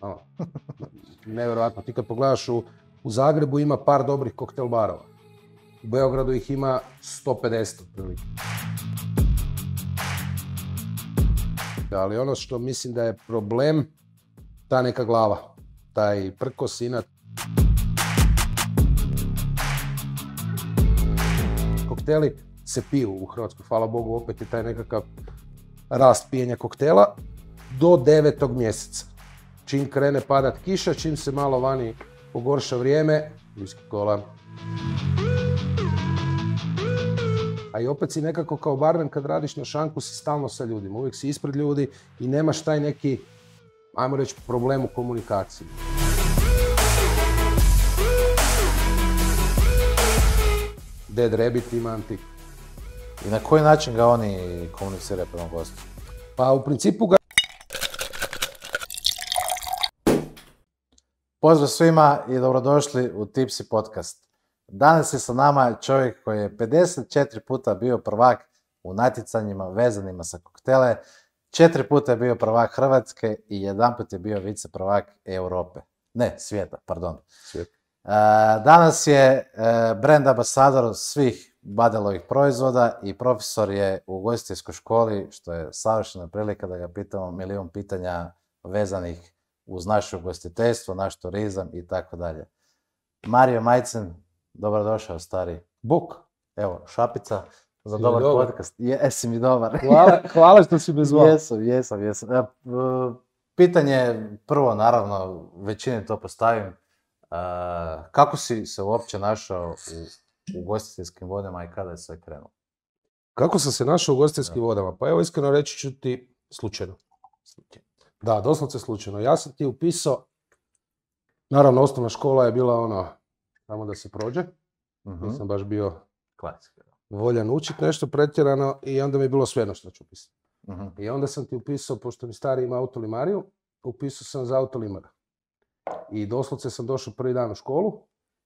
Ono, nevjerojatno. Ti kad pogledaš u, Zagrebu ima par dobrih koktel barova. U Beogradu ih ima 150 otprilike. Ali ono što mislim da je problem, ta neka glava, taj prkosina Kokteli se piju u Hrvatskoj, hvala Bogu, opet je taj nekakav rast pijenja koktela do devetog mjeseca čim krene padat kiša, čim se malo vani pogorša vrijeme, viski kola. A i opet si nekako kao barman kad radiš na šanku si stalno sa ljudima, uvijek si ispred ljudi i nemaš taj neki, ajmo reći, problem u komunikaciji. Dead Rabbit ima antik. I na koji način ga oni komuniciraju prema gostu? Pa u principu ga Pozdrav svima i dobrodošli u Tipsi podcast. Danas je sa nama čovjek koji je 54 puta bio prvak u natjecanjima vezanima sa koktele, četiri puta je bio prvak Hrvatske i jedan put je bio vice prvak Europe. Ne, svijeta, pardon. E, danas je e, brand ambasador svih Badelovih proizvoda i profesor je u gostijskoj školi, što je savršena prilika da ga pitamo milijun pitanja vezanih uz naše ugostiteljstvo, naš turizam i tako dalje. Mario Majcen, dobrodošao stari Buk, evo šapica za dobar, podcast. Jesi mi dobar. Hvala, što si me zvao. Jesam, jesam, jesam. E, pitanje prvo, naravno, većini to postavim. E, kako si se uopće našao u ugostiteljskim vodama i kada je sve krenulo? Kako sam se našao u ugostiteljskim vodama? Pa evo iskreno reći ću ti slučajno. Slučajno. Da, doslovce slučajno. Ja sam ti upisao, naravno osnovna škola je bila ono, samo da se prođe. uh Nisam baš bio voljan učit nešto pretjerano i onda mi je bilo svejedno što ću upisati. Mhm. I onda sam ti upisao, pošto mi stari ima autolimariju, upisao sam za autolimara. I doslovce sam došao prvi dan u školu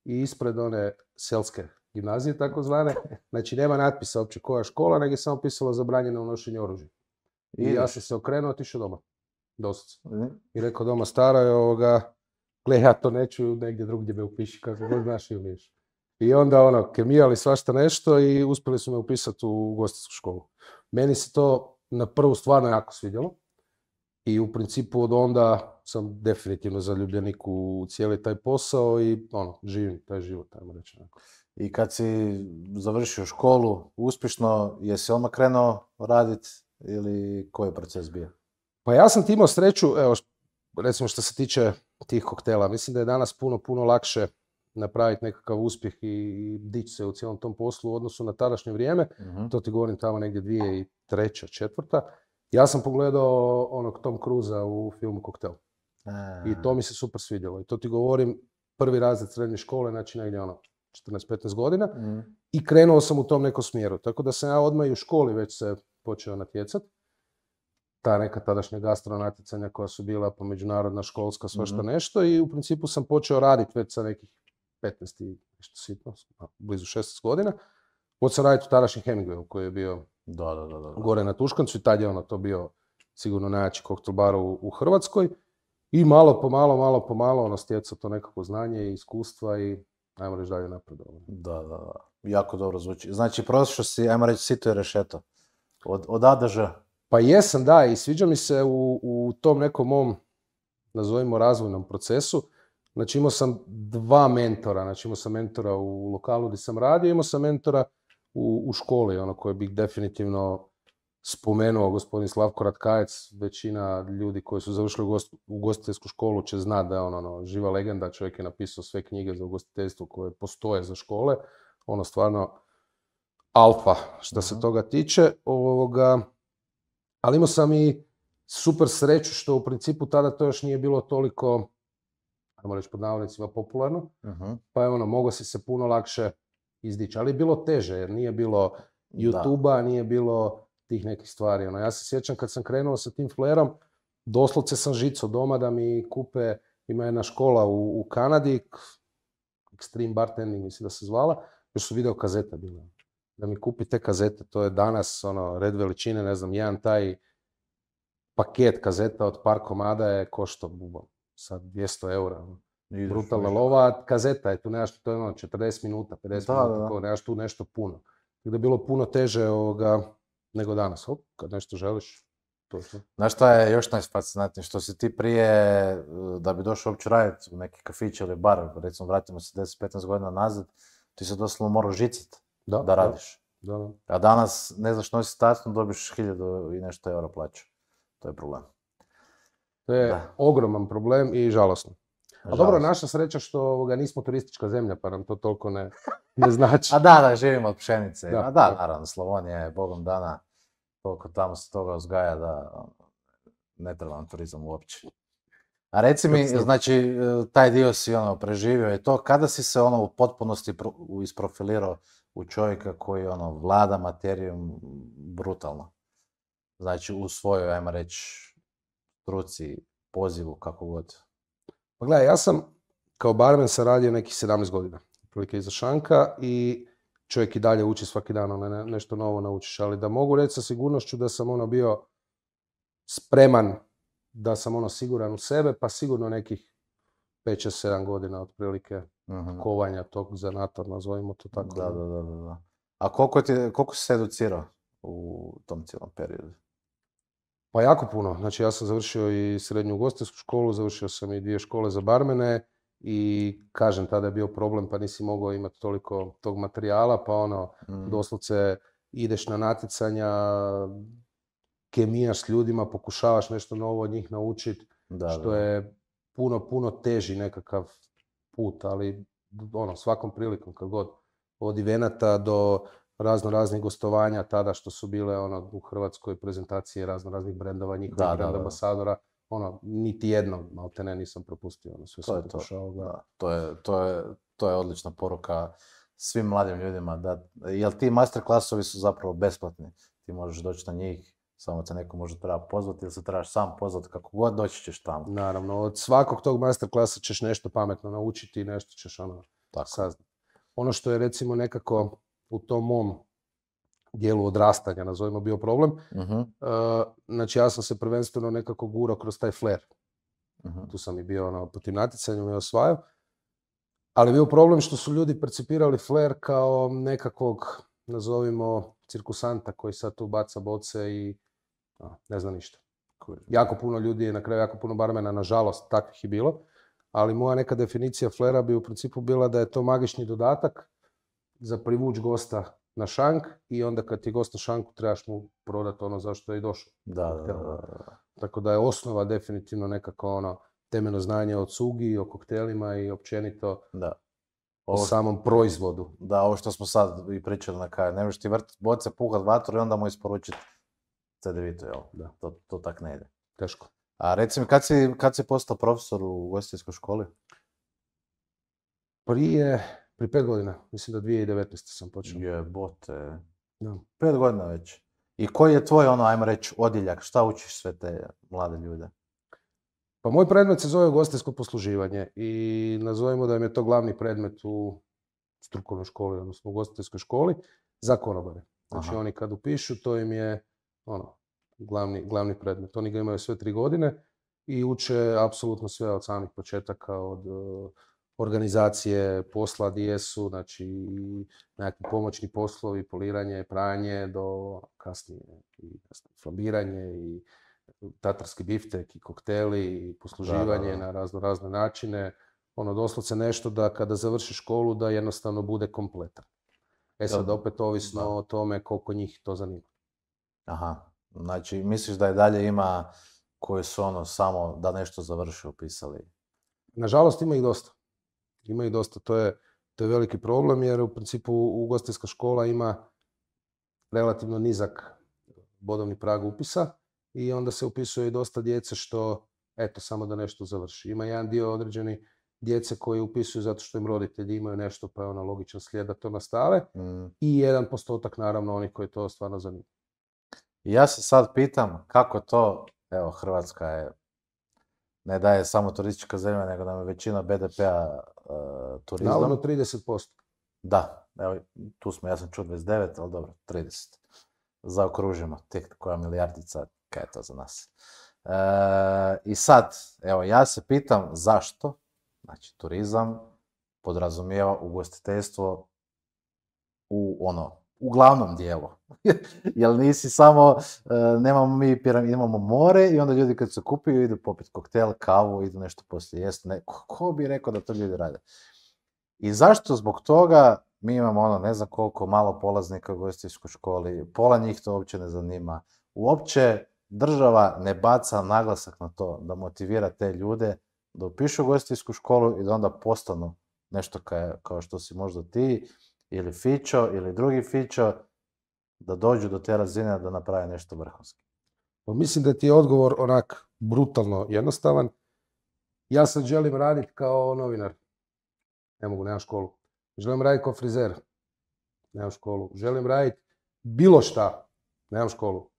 i ispred one selske gimnazije takozvane, znači nema natpisa uopće koja škola, nego je samo pisalo zabranjeno unošenje oružja. I ja sam se okrenuo, otišao doma. Dosta. I rekao doma staro je ovoga, gle ja to neću, negdje drugdje me upiši kako god znaš i umiješ. I onda ono, kemijali svašta nešto i uspjeli su me upisati u gostinsku školu. Meni se to na prvu stvarno jako svidjelo. I u principu od onda sam definitivno zaljubljenik u cijeli taj posao i ono, živim taj život, ajmo reći. I kad si završio školu uspješno, jesi odmah krenuo raditi ili koji je proces bio? Pa ja sam ti imao sreću, evo, recimo što se tiče tih koktela, mislim da je danas puno, puno lakše napraviti nekakav uspjeh i dići se u cijelom tom poslu u odnosu na tadašnje vrijeme. Mhm. To ti govorim tamo negdje dvije i treća, četvrta. Ja sam pogledao onog Tom Cruza u filmu Koktel. I to mi se super svidjelo. I to ti govorim prvi razred srednje škole, znači negdje ono 14-15 godina. Mhm. I krenuo sam u tom nekom smjeru. Tako da sam ja odmah i u školi već se počeo natjecati ta neka tadašnja gastrona natjecanja koja su bila po međunarodna, školska, svašta mhm. nešto i u principu sam počeo raditi već sa nekih 15 i nešto sitno, blizu 16 godina. Počeo sam raditi u tadašnjem Hemingwayu koji je bio gore na Tuškancu i tad je ono to bio sigurno najjači koktel bar u, Hrvatskoj. I malo po malo, malo po malo ono stjeca to nekako znanje i iskustva i ajmo reći dalje napred Da, da, da. Jako dobro zvuči. Znači prošao si, ajmo reći, sito je rešeto. Od, od pa jesam, da, i sviđa mi se u, u tom nekom mom, nazovimo, razvojnom procesu. Znači imao sam dva mentora, znači imao sam mentora u lokalu gdje sam radio, imao sam mentora u, u školi, ono koje bih definitivno spomenuo gospodin Slavko Ratkajec, većina ljudi koji su završili u ugostiteljsku školu će znati da je on ono, živa legenda, čovjek je napisao sve knjige za ugostiteljstvo koje postoje za škole, ono stvarno alfa što se mhm. toga tiče. Ovoga, ali imao sam i super sreću što u principu tada to još nije bilo toliko, ajmo reći pod navodnicima, popularno. Uh-huh. Pa je ono, mogao si se puno lakše izdići. Ali je bilo teže jer nije bilo youtube nije bilo tih nekih stvari. Ono, ja se sjećam kad sam krenuo sa tim flerom, doslovce sam žico doma da mi kupe, ima jedna škola u, u Kanadi, Extreme Bartending mislim da se zvala, još su video kazeta bili da mi kupi te kazete. To je danas ono, red veličine, ne znam, jedan taj paket kazeta od par komada je košto bubom. Sad 200 eura. Ono. Brutalna lova, kazeta je tu nešto, to je ono 40 minuta, 50 minuta, tu nešto puno. Tako da je bilo puno teže ovoga nego danas. Hop, kad nešto želiš, to Znaš šta je još najfascinantnije? Što si ti prije, eh, da bi došao uopće raditi u neki kafić ili bar, recimo vratimo se 10-15 godina nazad, ti se doslovno morao žicati da, radiš. Da, A danas ne znaš nosi tacnu, dobiš hiljadu i nešto euro plaća. To je problem. To je ogroman problem i žalosno. A dobro, naša sreća što nismo turistička zemlja, pa nam to toliko ne, znači. A da, da, živimo od pšenice. A da naravno, Slavonija je bogom dana, toliko tamo se toga uzgaja da ne treba nam turizam uopće. A reci mi, znači, e, taj dio si ono preživio je to, kada si se ono u potpunosti isprofilirao u čovjeka koji ono, vlada materijom brutalno. Znači u svojoj, ajmo reći, struci, pozivu, kako god. Pa gledaj, ja sam kao barmen sam radio nekih 17 godina. otprilike iza šanka i čovjek i dalje uči svaki dan, ono, nešto novo naučiš. Ali da mogu reći sa sigurnošću da sam ono bio spreman, da sam ono siguran u sebe, pa sigurno nekih 5-7 godina otprilike mhm. kovanja tog zanata, nazovimo to tako. Da, da, da. A koliko, ti, koliko si se educirao u tom cijelom periodu? Pa jako puno. Znači ja sam završio i srednju ugostiteljsku školu, završio sam i dvije škole za barmene i kažem tada je bio problem pa nisi mogao imati toliko tog materijala pa ono mhm. doslovce ideš na natjecanja, kemijaš s ljudima, pokušavaš nešto novo od njih naučiti što je puno, puno teži nekakav put, ali ono, svakom prilikom kad god od ivenata do razno raznih gostovanja tada što su bile ono u Hrvatskoj prezentacije razno raznih brendova, njihovih da, da, ambasadora, ono, niti jedno, malte ne, nisam propustio, ono, to sam to, je, to, je, to je odlična poruka svim mladim ljudima, da, jel ti master klasovi su zapravo besplatni, ti možeš doći na njih, samo te neko možda treba pozvati ili se trebaš sam pozvati kako god doći ćeš tamo. Naravno, od svakog tog klasa ćeš nešto pametno naučiti i nešto ćeš ono saznati. Ono što je recimo nekako u tom mom dijelu odrastanja, nazovimo, bio problem, uh znači ja sam se prvenstveno nekako gurao kroz taj flair. Mhm. Tu sam i bio ono, po tim natjecanjima i osvajao. Ali bio problem što su ljudi percipirali flair kao nekakvog, nazovimo, cirkusanta koji sad tu baca boce i ne zna ništa. Jako puno ljudi je na kraju, jako puno barmena, nažalost, takvih je bilo. Ali moja neka definicija flera bi u principu bila da je to magični dodatak za privuć gosta na šank i onda kad ti gost na šanku trebaš mu prodati ono zašto je i došao. Da, da, da, Tako da je osnova definitivno nekako ono temeljno znanje o cugi, o koktelima i općenito da. o samom proizvodu. Da, ovo što smo sad i pričali na kraju. Ne možeš ti vrtiti boce, puhat vatru i onda mu isporučiti cedevito, jel? Da. To, to tak ne ide. Teško. A recimo, kad si, kad si postao profesor u ugostiteljskoj školi? Prije, prije pet godina. Mislim da 2019. sam počeo. Jebote. Da. Pet godina već. I koji je tvoj, ono, ajmo reći, odjeljak? Šta učiš sve te mlade ljude? Pa moj predmet se zove ugostiteljsko posluživanje i nazovimo da im je to glavni predmet u strukovnoj školi, odnosno u ugostiteljskoj školi, za konobare. Znači oni kad upišu, to im je ono, glavni, glavni predmet. Oni ga imaju sve tri godine i uče apsolutno sve od samih početaka, od e, organizacije posla gdje jesu, znači nekakvi pomoćni poslovi, poliranje, pranje do ono, kasnije i flabiranje i tatarski biftek i kokteli i posluživanje na razno razne načine. Ono, doslovce nešto da kada završi školu da jednostavno bude kompletan. E sad opet ovisno o tome koliko njih to zanima. Aha, znači misliš da i dalje ima koji su ono samo da nešto završe upisali? Nažalost ima ih dosta. Ima ih dosta, to je, to je veliki problem jer u principu ugostiteljska škola ima relativno nizak bodovni prag upisa i onda se upisuje i dosta djece što, eto, samo da nešto završi. Ima jedan dio određeni djece koji upisuju zato što im roditelji imaju nešto, pa je ono logičan slijed da to nastave. Mm. I jedan postotak, naravno, onih koji to stvarno zanima ja se sad pitam kako to, evo Hrvatska je, ne da je samo turistička zemlja, nego nam je većina BDP-a uh, e, turizam. Navodno 30%. Da, evo tu smo, ja sam čuo 29, ali dobro, 30. Zaokružimo, tek koja milijardica, kaj je to za nas. E, I sad, evo, ja se pitam zašto, znači turizam podrazumijeva ugostiteljstvo u ono, u glavnom dijelu. jel nisi samo, e, nemamo mi piram, imamo more i onda ljudi kad se kupiju idu popiti koktel, kavu, idu nešto poslije jest. ko bi rekao da to ljudi rade? I zašto zbog toga mi imamo ono ne znam koliko malo polaznika u gostinskoj školi, pola njih to uopće ne zanima. Uopće država ne baca naglasak na to da motivira te ljude da upišu gostinsku školu i da onda postanu nešto kao, kao što si možda ti ili Fičo ili drugi Fičo da dođu do te razine da naprave nešto vrhunski? Pa mislim da ti je odgovor onak brutalno jednostavan. Ja sad želim raditi kao novinar. Ne mogu, nemam školu. Želim raditi kao frizer. Nemam školu. Želim raditi bilo šta. Nemam školu.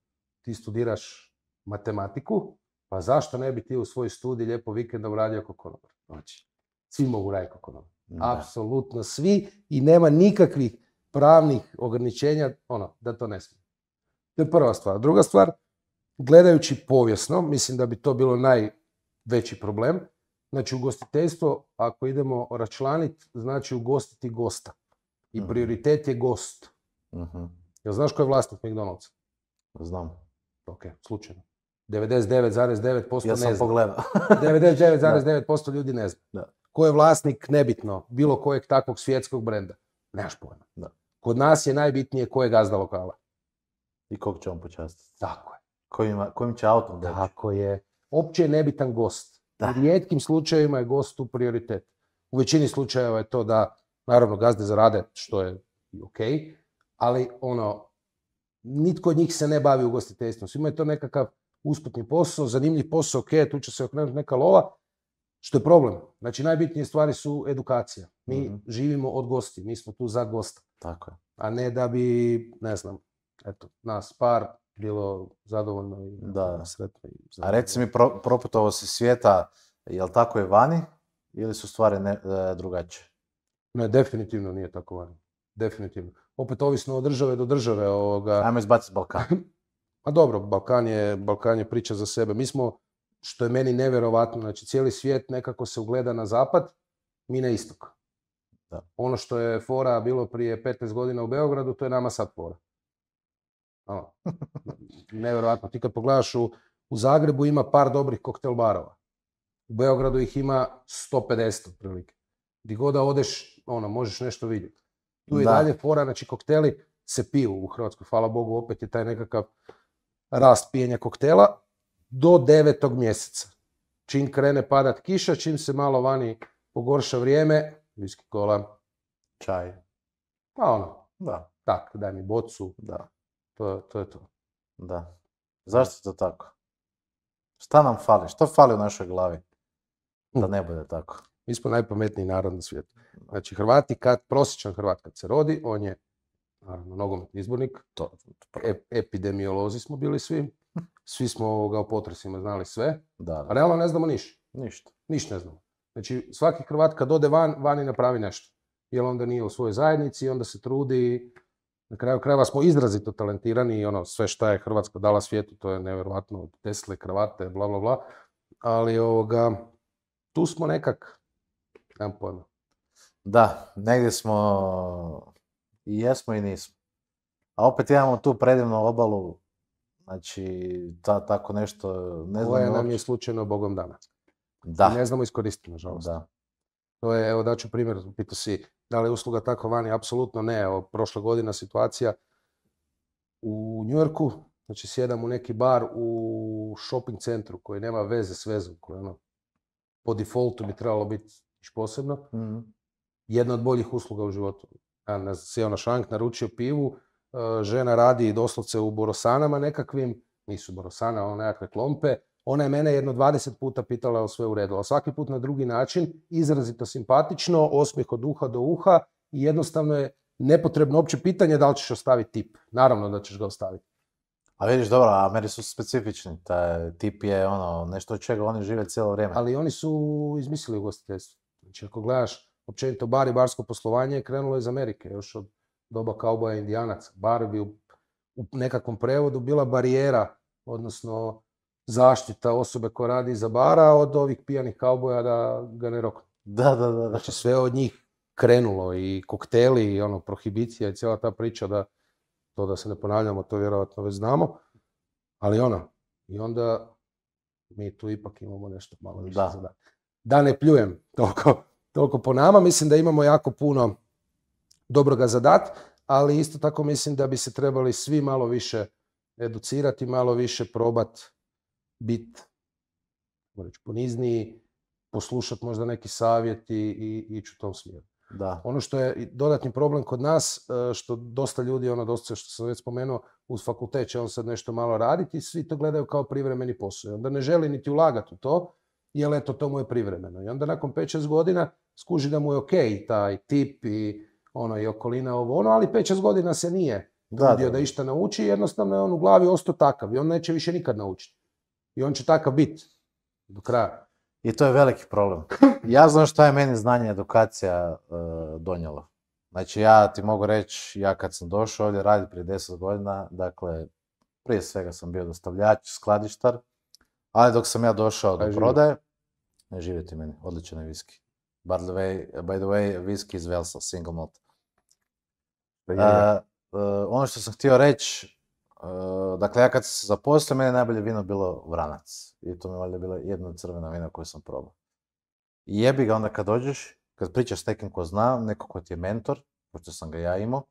Ti studiraš matematiku, pa zašto ne bi ti u svoj studiji lijepo vikendom radio kao konobar? Znači, svi mogu raditi kao Apsolutno svi i nema nikakvih pravnih ograničenja ono, da to ne smije. To je prva stvar. Druga stvar, gledajući povijesno, mislim da bi to bilo najveći problem. Znači, ugostiteljstvo, ako idemo račlaniti, znači ugostiti gosta. I mhm. prioritet je gost. Mhm. Jel znaš ko je vlasnik mcdonaldsa Znam. Ok, slučajno. 99,9% ja ne zna. Ja sam pogledao. 99,9% ljudi ne zna. Da ko je vlasnik, nebitno, bilo kojeg takvog svjetskog brenda. Nemaš pojma. Da. Kod nas je najbitnije ko je gazda lokala. I kog će on počastiti. Tako je. Kojim, kojim će autom Tako je. Opće je nebitan gost. Da. U rijetkim slučajevima je gost u prioritet. U većini slučajeva je to da, naravno, gazde zarade, što je ok, ali ono, nitko od njih se ne bavi ugostiteljstvom. Svima je to nekakav usputni posao, zanimljiv posao, ok, tu će se okrenuti neka lova, što je problem. Znači, najbitnije stvari su edukacija. Mi mhm. živimo od gosti, mi smo tu za gosta. Tako je. A ne da bi, ne znam, eto, nas par bilo zadovoljno i da. sretno. I A reci mi, pro, proputovao si svijeta, jel tako je vani ili su stvari ne, e, drugačije? Ne, definitivno nije tako vani. Definitivno. Opet ovisno od države do države. Ovoga... Ajmo izbaciti Balkan. A dobro, Balkan je, Balkan je priča za sebe. Mi smo, što je meni neverovatno. Znači, cijeli svijet nekako se ugleda na zapad, mi na istok. Ono što je fora bilo prije 15 godina u Beogradu, to je nama sad fora. Ono, nevjerojatno. Ti kad pogledaš u, Zagrebu ima par dobrih koktel barova. U Beogradu ih ima 150 otprilike. Gdje god da odeš, ono, možeš nešto vidjeti. Tu je dalje fora, znači kokteli se piju u Hrvatskoj. Hvala Bogu, opet je taj nekakav rast pijenja koktela, do devetog mjeseca. Čim krene padat kiša, čim se malo vani pogorša vrijeme, viski kola, čaj. Pa ono, da. tak, daj mi bocu, da. To, to je to. Da. Zašto je to tako? Šta nam fali? Što fali u našoj glavi? Da hm. ne bude tako. Mi smo najpametniji narod na svijetu. Znači, Hrvati, kad, prosječan Hrvat kad se rodi, on je, naravno, nogometni izbornik, to, e, epidemiolozi smo bili svi, svi smo ovoga o potresima znali sve, da, a realno ne znamo niš. Ništa. Niš ne znamo. Znači, svaki Hrvat kad ode van, vani napravi nešto. Jer onda nije u svojoj zajednici, onda se trudi. Na kraju krajeva smo izrazito talentirani i ono, sve šta je Hrvatska dala svijetu, to je nevjerojatno, Tesle, kravate, bla, bla, bla. Ali ovoga, tu smo nekak, nemam pojma. Da, negdje smo i jesmo i nismo. A opet imamo tu predivnu obalu Znači, ta, tako nešto... Ne Ovo je nam je slučajno bogom dana. Da. ne znamo iskoristiti, nažalost. Da. To je, evo daću primjer, pitao si da li je usluga tako vani, apsolutno ne. Evo, prošla godina situacija u Njujorku, znači sjedam u neki bar u shopping centru koji nema veze s vezom, koji ono, po defaultu bi trebalo biti posebno. Mhm. Jedna od boljih usluga u životu. Ja, sjeo na šank, naručio pivu, Eh, žena radi doslovce u borosanama nekakvim, nisu borosana, ono nekakve klompe, ona je mene jedno 20 puta pitala o sve u redu, ali svaki put na drugi način, izrazito simpatično, osmijeh od uha do uha i jednostavno je nepotrebno opće pitanje da li ćeš ostaviti tip. Naravno da ćeš ga ostaviti. A vidiš, dobro, ameri su specifični. Taj tip je ono, nešto od čega oni žive cijelo vrijeme. Ali oni su izmislili ugostiteljstvo. Znači, ako gledaš, općenito bar i barsko poslovanje krenulo iz Amerike, još od doba kauboja Indijanac. Bar bi u, nekakvom prevodu bila barijera, odnosno zaštita osobe koja radi za bara od ovih pijanih kauboja da ga ne roknu. Da, da, da. Znači sve od njih krenulo i kokteli i ono, prohibicija i cijela ta priča da to da se ne ponavljamo, to vjerojatno već znamo. Ali ono, i onda mi tu ipak imamo nešto malo više da. Da ne pljujem toliko, toliko po nama, mislim da imamo jako puno dobro ga zadat, ali isto tako mislim da bi se trebali svi malo više educirati, malo više probat bit ponizniji, poslušati možda neki savjet i, ići u tom smjeru. Da. Ono što je dodatni problem kod nas, e, što dosta ljudi, ono dosta što sam već spomenuo, uz fakultet će on sad nešto malo raditi i svi to gledaju kao privremeni posao. I onda ne želi niti ulagati u to, jer eto to mu je privremeno. I onda nakon 5-6 godina skuži da mu je ok taj tip i ono i okolina ovo ono, ali 5-6 godina se nije trudio da, išta nauči, jednostavno je on u glavi ostao takav i on neće više nikad naučiti. I on će takav biti do kraja. I to je veliki problem. Ja znam što je meni znanje i edukacija donijela. donijelo. Znači ja ti mogu reći, ja kad sam došao ovdje raditi prije 10 godina, dakle prije svega sam bio dostavljač, skladištar, ali dok sam ja došao do prodaje, ne živjeti meni, odličan je viski. By the way, by the way whisky iz Velsa, single malt. Uh, ono što sam htio reći, uh, eh, dakle ja kad sam se zaposlio, mene je najbolje vino bilo vranac. I to mi je valjda bilo jedna crvena vina koju sam probao. I jebi ga onda kad dođeš, kad pričaš s nekim ko zna, neko ko ti je mentor, pošto sam ga ja imao,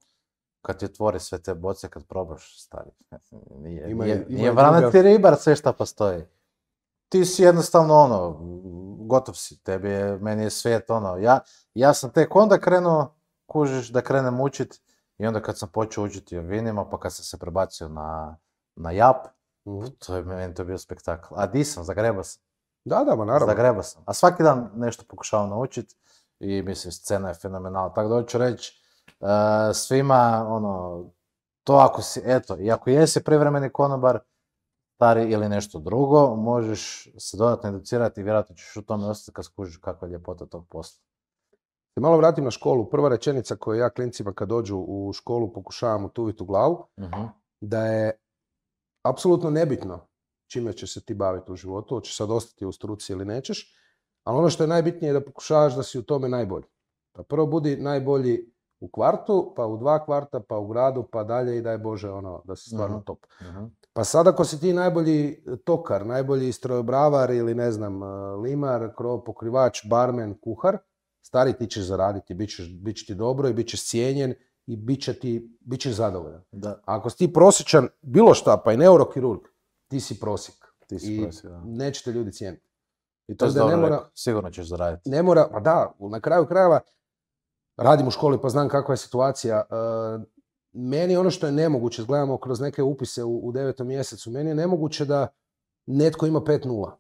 kad ti otvori sve te boce, kad probaš, stari, nije, ima, nije, ima nije vranac i ribar sve šta postoji ti si jednostavno ono, gotov si, tebi je, meni je svijet ono, ja, ja sam tek onda krenuo, kužiš, da krenem učit i onda kad sam počeo učiti o vinima, pa kad sam se prebacio na, na Jap, mhm. pa to je meni to bio spektakl. A di sam, Zagreba sam. Da, da, ma naravno. Zagreba sam. A svaki dan nešto pokušavam naučit i mislim, scena je fenomenalna. Tako da hoću reći uh, eh, svima, ono, to ako si, eto, i ako jesi privremeni konobar, stari ili nešto drugo, možeš se dodatno educirati i vjerojatno ćeš u tome ostati kad skužiš kakva je ljepota tog posla. Te malo vratim na školu. Prva rečenica koju ja klincima kad dođu u školu pokušavam utuviti u glavu, mhm. da je apsolutno nebitno čime ćeš se ti baviti u životu, hoćeš sad ostati u struci ili nećeš, ali ono što je najbitnije je da pokušavaš da si u tome najbolji. Pa prvo budi najbolji u kvartu, pa u dva kvarta, pa u gradu, pa dalje i daj Bože ono da si stvarno mhm, top. uh Pa sada ako si ti najbolji tokar, najbolji strojobravar ili ne znam, e, limar, krov, pokrivač, barmen, kuhar, stari ti ćeš zaraditi, bit, će ti dobro i bit ćeš cijenjen i bit, će ti, bit ćeš zadovoljan. Da. Ako si ti prosječan, bilo šta, pa i neurokirurg, ti si prosjek. Ti si prosjek, da. neće te ljudi cijeniti. I to je ne mora, sigurno ćeš zaraditi. Ne mora, pa da, na kraju krajeva, radim u školi pa znam kakva je situacija. E, meni ono što je nemoguće, gledamo kroz neke upise u devetom mjesecu, meni je nemoguće da netko ima 5-0.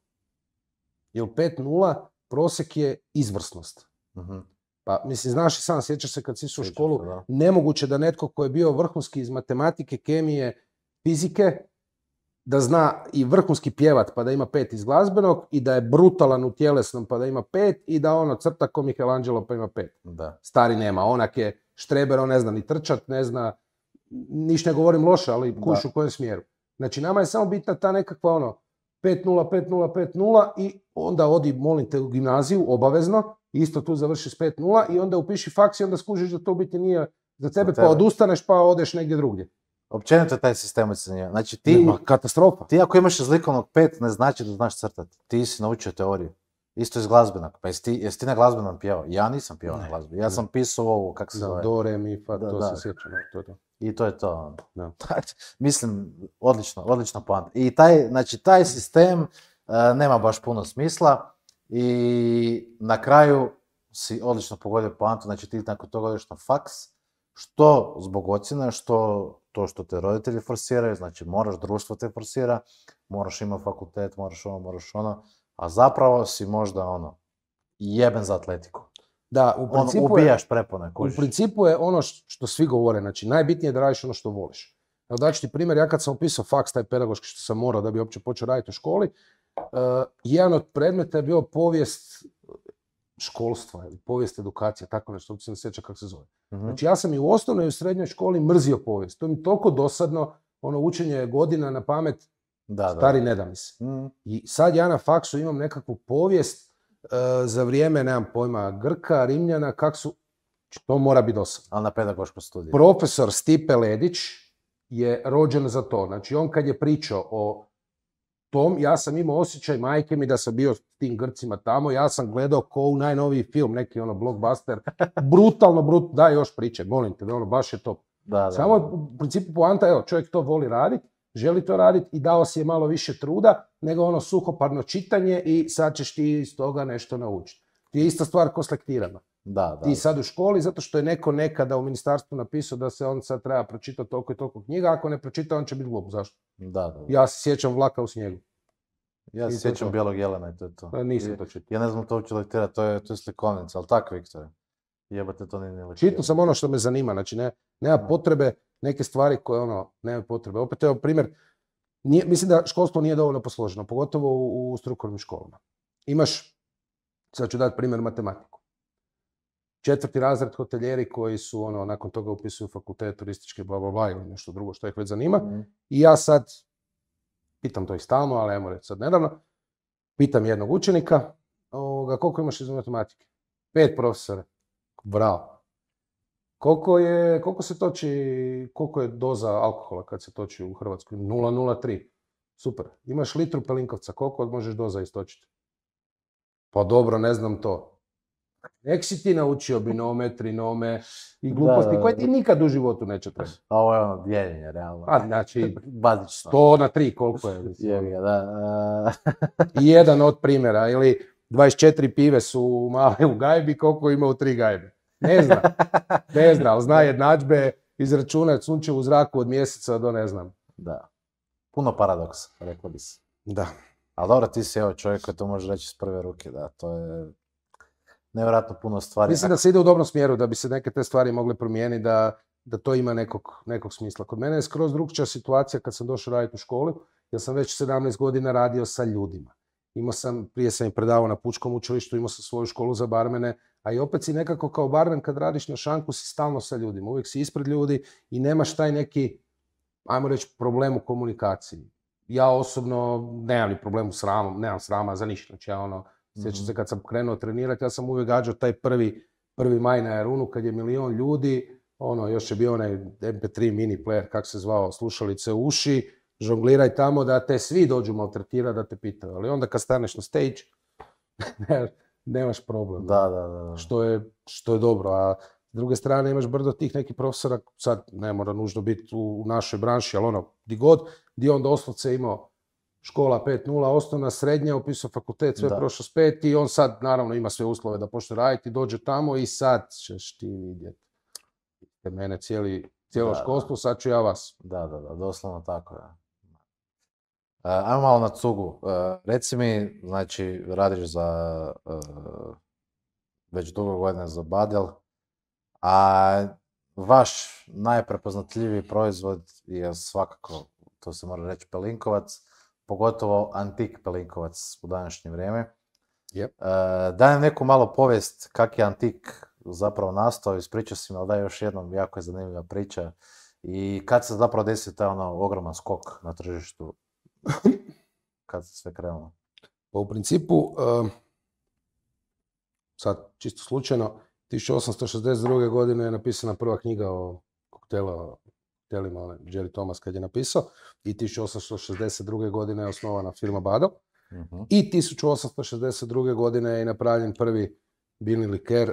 Jer pet 0 prosjek je izvrsnost. Mhm. Pa, mislim, znaš i sam, sjećaš se kad si su u školu, nemoguće da netko ko je bio vrhunski iz matematike, kemije, fizike, da zna i vrhunski pjevat pa da ima pet iz glazbenog i da je brutalan u tjelesnom pa da ima pet i da ono crta ko Michelangelo pa ima pet. Da. Stari nema, onak je štrebero, ne zna ni trčat, ne zna, niš ne govorim loše, ali kuš u kojem smjeru. Znači nama je samo bitna ta nekakva ono 5-0, 5 i onda odi, molim te, u gimnaziju, obavezno, isto tu završi s 5 i onda upiši faks i onda skužiš da to biti nije za tebe, pa odustaneš pa odeš negdje drugdje. Općenito taj sistem ocjenjivanja. Znači ti... katastrofa. Ti ako imaš izlikovnog pet, ne znači da znaš crtati. Ti si naučio teoriju. Isto iz glazbenog. Pa jesi ti, na glazbenom pjevao? Ja nisam pjevao na glazbi Ja sam pisao ovo, kako se Do, re, mi, fa, to se sjećam. To, I to je to. Ono. Pa, mislim, odlično, odlično poanta. I taj, znači, taj sistem e, nema baš puno smisla i na kraju si odlično pogodio poantu, znači ti nakon toga na faks, što zbog ocjena, što to što te roditelji forsiraju, znači moraš, društvo te forsira, moraš ima fakultet, moraš ono, moraš ono, a zapravo si možda ono, jeben za atletiku. Da, u ono, principu ubijaš prepone, U principu je ono što svi govore, znači najbitnije je da radiš ono što voliš. Evo daću ti primjer, ja kad sam upisao faks, taj pedagoški što sam morao da bi uopće počeo raditi u školi, eh, jedan od predmeta je bio povijest eh, školstva ili povijest edukacije, tako nešto, uopće ne sjeća kako se zove uh Znači ja sam i u osnovnoj i u srednjoj školi mrzio povijest. To mi je toliko dosadno, ono učenje godina na pamet, da, stari da, ne da mi se. Mhm. I sad ja na faksu imam nekakvu povijest e, za vrijeme, nemam pojma, Grka, Rimljana, kak su... Znači, to mora biti dosadno. Ali na pedagoškom studiju. Profesor Stipe Ledić je rođen za to. Znači on kad je pričao o tom, ja sam imao osjećaj majke mi da sam bio s tim Grcima tamo, ja sam gledao ko u najnoviji film, neki ono blockbuster, brutalno, brutalno, daj još priče, molim te, ono, baš je to. Da, da. Samo u principu poanta, evo, čovjek to voli raditi, želi to raditi i dao si je malo više truda nego ono suhoparno čitanje i sad ćeš ti iz toga nešto naučiti. Ti je ista stvar ko da, da. Ti sad u školi, zato što je neko nekada u ministarstvu napisao da se on sad treba pročitati toliko i toliko knjiga, ako ne pročita on će biti glup, zašto? Da, da. Ja se sjećam vlaka u snijegu. Ja se sjećam Bijelog Jelena i to je to. to Ja ne znam to uopće to je, to slikovnica, ali tako, Viktor. Jebate, to nije ne sam ono što me zanima, znači ne, nema potrebe, neke stvari koje ono, nema potrebe. Opet evo primjer, mislim da školstvo nije dovoljno posloženo, pogotovo u, u strukovnim školama. Imaš, sad ću dati primjer matematiku četvrti razred hoteljeri koji su ono nakon toga upisuju fakultet turističke bla bla bla ili nešto drugo što ih već zanima. Mhm. I ja sad pitam to i stalno, ali ajmo reći sad nedavno, pitam jednog učenika, ovoga, koliko imaš iz matematike? Pet profesore. Bravo. Koliko, je, koliko se toči, koliko je doza alkohola kad se toči u Hrvatskoj? 0,03. Super. Imaš litru pelinkovca, koliko možeš doza istočiti? Pa dobro, ne znam to. Nek si ti naučio binome, trinome i gluposti koje ti nikad u životu neće trebati. Pa ovo je ono dijeljenje, realno. A pa, znači, sto na tri, koliko je. Ono. da. I jedan od primjera, ili 24 pive su male u gajbi, koliko ima u tri gajbe. Ne zna, ne zna, ali zna jednadžbe, izračunat u zraku od mjeseca do ne znam. Da. Puno paradoksa, rekao bi se. Da. Ali dobro, ti si evo čovjek koji to može reći s prve ruke, da, to je nevjerojatno puno stvari. Mislim da se ide u dobrom smjeru, da bi se neke te stvari mogle promijeniti, da, da to ima nekog, nekog smisla. Kod mene je skroz drugčija situacija kad sam došao raditi u školu, jer sam već 17 godina radio sa ljudima. Imao sam, prije sam im predavao na Pučkom učilištu, imao sam svoju školu za barmene, a i opet si nekako kao barmen kad radiš na šanku si stalno sa ljudima, uvijek si ispred ljudi i nemaš taj neki, ajmo reći, problem u komunikaciji. Ja osobno nemam ni problem s sramom, nemam srama za ništa, znači ja ono, Sjećam mhm. se kad sam krenuo trenirati, ja sam uvijek gađao taj prvi, prvi maj na Jarunu kad je milion ljudi, ono, još je bio onaj MP3 mini player, kak se zvao, slušalice u uši, žongliraj tamo da te svi dođu maltretirati, da te pitaju. Ali onda kad staneš na stage, nemaš problem. Da, da, da. Što je, što je dobro. A s druge strane imaš brdo tih nekih profesora, sad ne mora nužno biti u, našoj branši, ali ono, di god, di on doslovce imao škola 5.0, osnovna, srednja, upisao fakultet, sve prošlo s pet i on sad naravno ima sve uslove da počne raditi, dođe tamo i sad ćeš ti vidjeti. mene cijeli, cijelo školstvo, sad ću ja vas. Da, da, da, doslovno tako je. E, ajmo malo na cugu. E, reci mi, znači, radiš za, e, već dugo godina za Badel, a vaš najprepoznatljiviji proizvod je svakako, to se mora reći, pelinkovac pogotovo antik pelinkovac u današnje vrijeme. Yep. E, neku malo povijest kak je antik zapravo nastao, ispričao si mi, ali daj još jednom, jako je zanimljiva priča. I kad se zapravo desio taj ono ogroman skok na tržištu? Kad se sve krenulo? Pa u principu, e, sad čisto slučajno, 1862. godine je napisana prva knjiga o koktela telima, Jerry Thomas kad je napisao, i 1862. godine je osnovana firma Bado. Mhm. I 1862. godine je napravljen prvi bilni liker,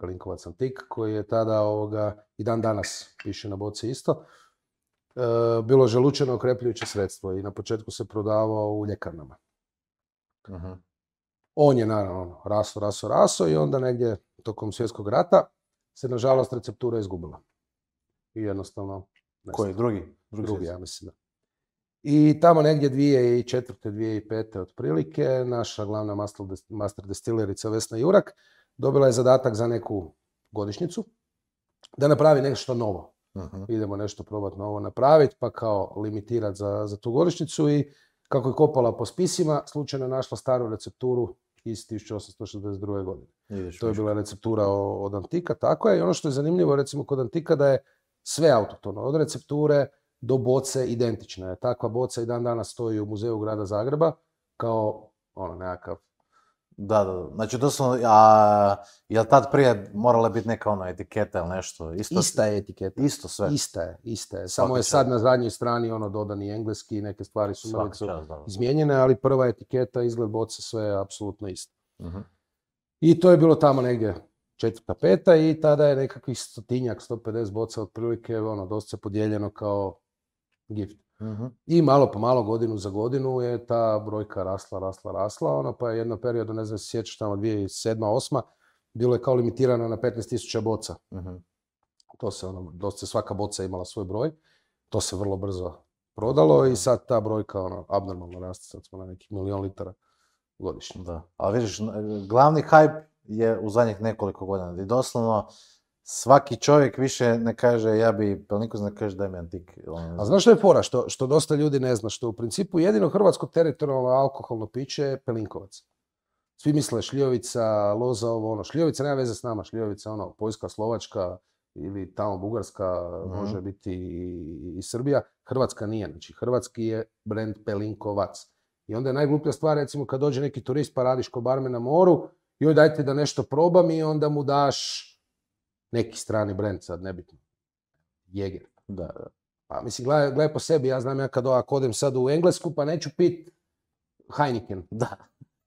Pelinkovac Antik, koji je tada ovoga, i dan danas piše na boci isto, e, bilo želučeno okrepljujuće sredstvo i na početku se prodavao u ljekarnama. Mhm. On je naravno ono, raso, raso, raso i onda negdje tokom svjetskog rata se nažalost receptura izgubila i jednostavno... Koji je drugi? Drugi, ja mislim da. I tamo negdje dvije i pete otprilike naša glavna master, destilerica Vesna Jurak dobila je zadatak za neku godišnjicu da napravi nešto novo. Mhm. Idemo nešto probati novo napraviti pa kao limitirati za, tu godišnjicu i kako je kopala po spisima, slučajno je našla staru recepturu iz 1862. godine. to je bila receptura od Antika, tako je. I ono što je zanimljivo recimo kod Antika da je sve autotono, od recepture do boce identična je. Takva boca i dan danas stoji u muzeju grada Zagreba kao ono nekakav da, da, znači to a jel tad prije morala biti neka ono etiketa ili nešto? ista je etiketa. Isto sve? Ista je, ista je. Samo je sad na zadnjoj strani ono dodani engleski, i neke stvari su mrvicu izmijenjene, ali prva etiketa, izgled boce, sve je apsolutno isto. Mhm. I to je bilo tamo negdje četvrta, peta i tada je nekakvih stotinjak, 150 boca otprilike, ono, dosta podijeljeno kao gift. Mhm. I malo po malo, godinu za godinu je ta brojka rasla, rasla, rasla, ono, pa je jedno periodu, ne znam, sjećaš tamo 2007. 2008. bilo je kao limitirano na 15.000 boca. Mhm. To se, ono, dosta svaka boca imala svoj broj. To se vrlo brzo prodalo i sad ta brojka, ono, abnormalno raste, sad smo na nekih milion litara godišnje. Da, a vidiš, glavni hype je u zadnjih nekoliko godina. I doslovno, svaki čovjek više ne kaže ja bi Pelnikus, ne kaže je mi antik. Ono, A znaš što je fora? Što, što dosta ljudi ne zna, što u principu jedino hrvatsko teritorijalno alkoholno piće je Pelinkovac. Svi misle šljivovica, loza, ovo, ono. Šljivovica nema veze s nama, šljivovica, ono, Poljska, Slovačka ili tamo Bugarska, mhm. može biti i, i Srbija. Hrvatska nije, znači Hrvatski je brand Pelinkovac. I onda je najgluplja stvar, recimo, kad dođe neki turist pa radiš ko barme na moru, joj dajte da nešto probam i onda mu daš neki strani brend sad nebitno. Jeger. Da, da. Pa mislim, gledaj, po sebi, ja znam ja kad ako odem sad u Englesku pa neću pit Heineken. Da.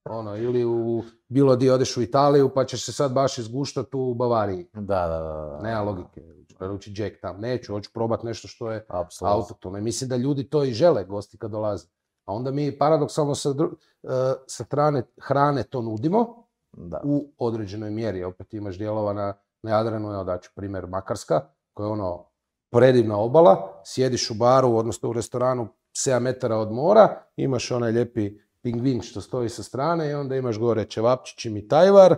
Ono, ili u bilo di odeš u Italiju pa ćeš se sad baš izguštati u Bavariji. Da, da, da. Nema logike. Ruči Jack tam. Neću, hoću probat nešto što je autotono. mislim da ljudi to i žele, gosti kad dolaze. A onda mi paradoksalno sa, dru- eh, sa strane hrane to nudimo, da. u određenoj mjeri. Opet imaš dijelova na, na Jadranu, evo daću primjer Makarska, koja je ono predivna obala, sjediš u baru, odnosno u restoranu 7 metara od mora, imaš onaj lijepi pingvin što stoji sa strane i onda imaš gore Čevapčić i tajvar, e,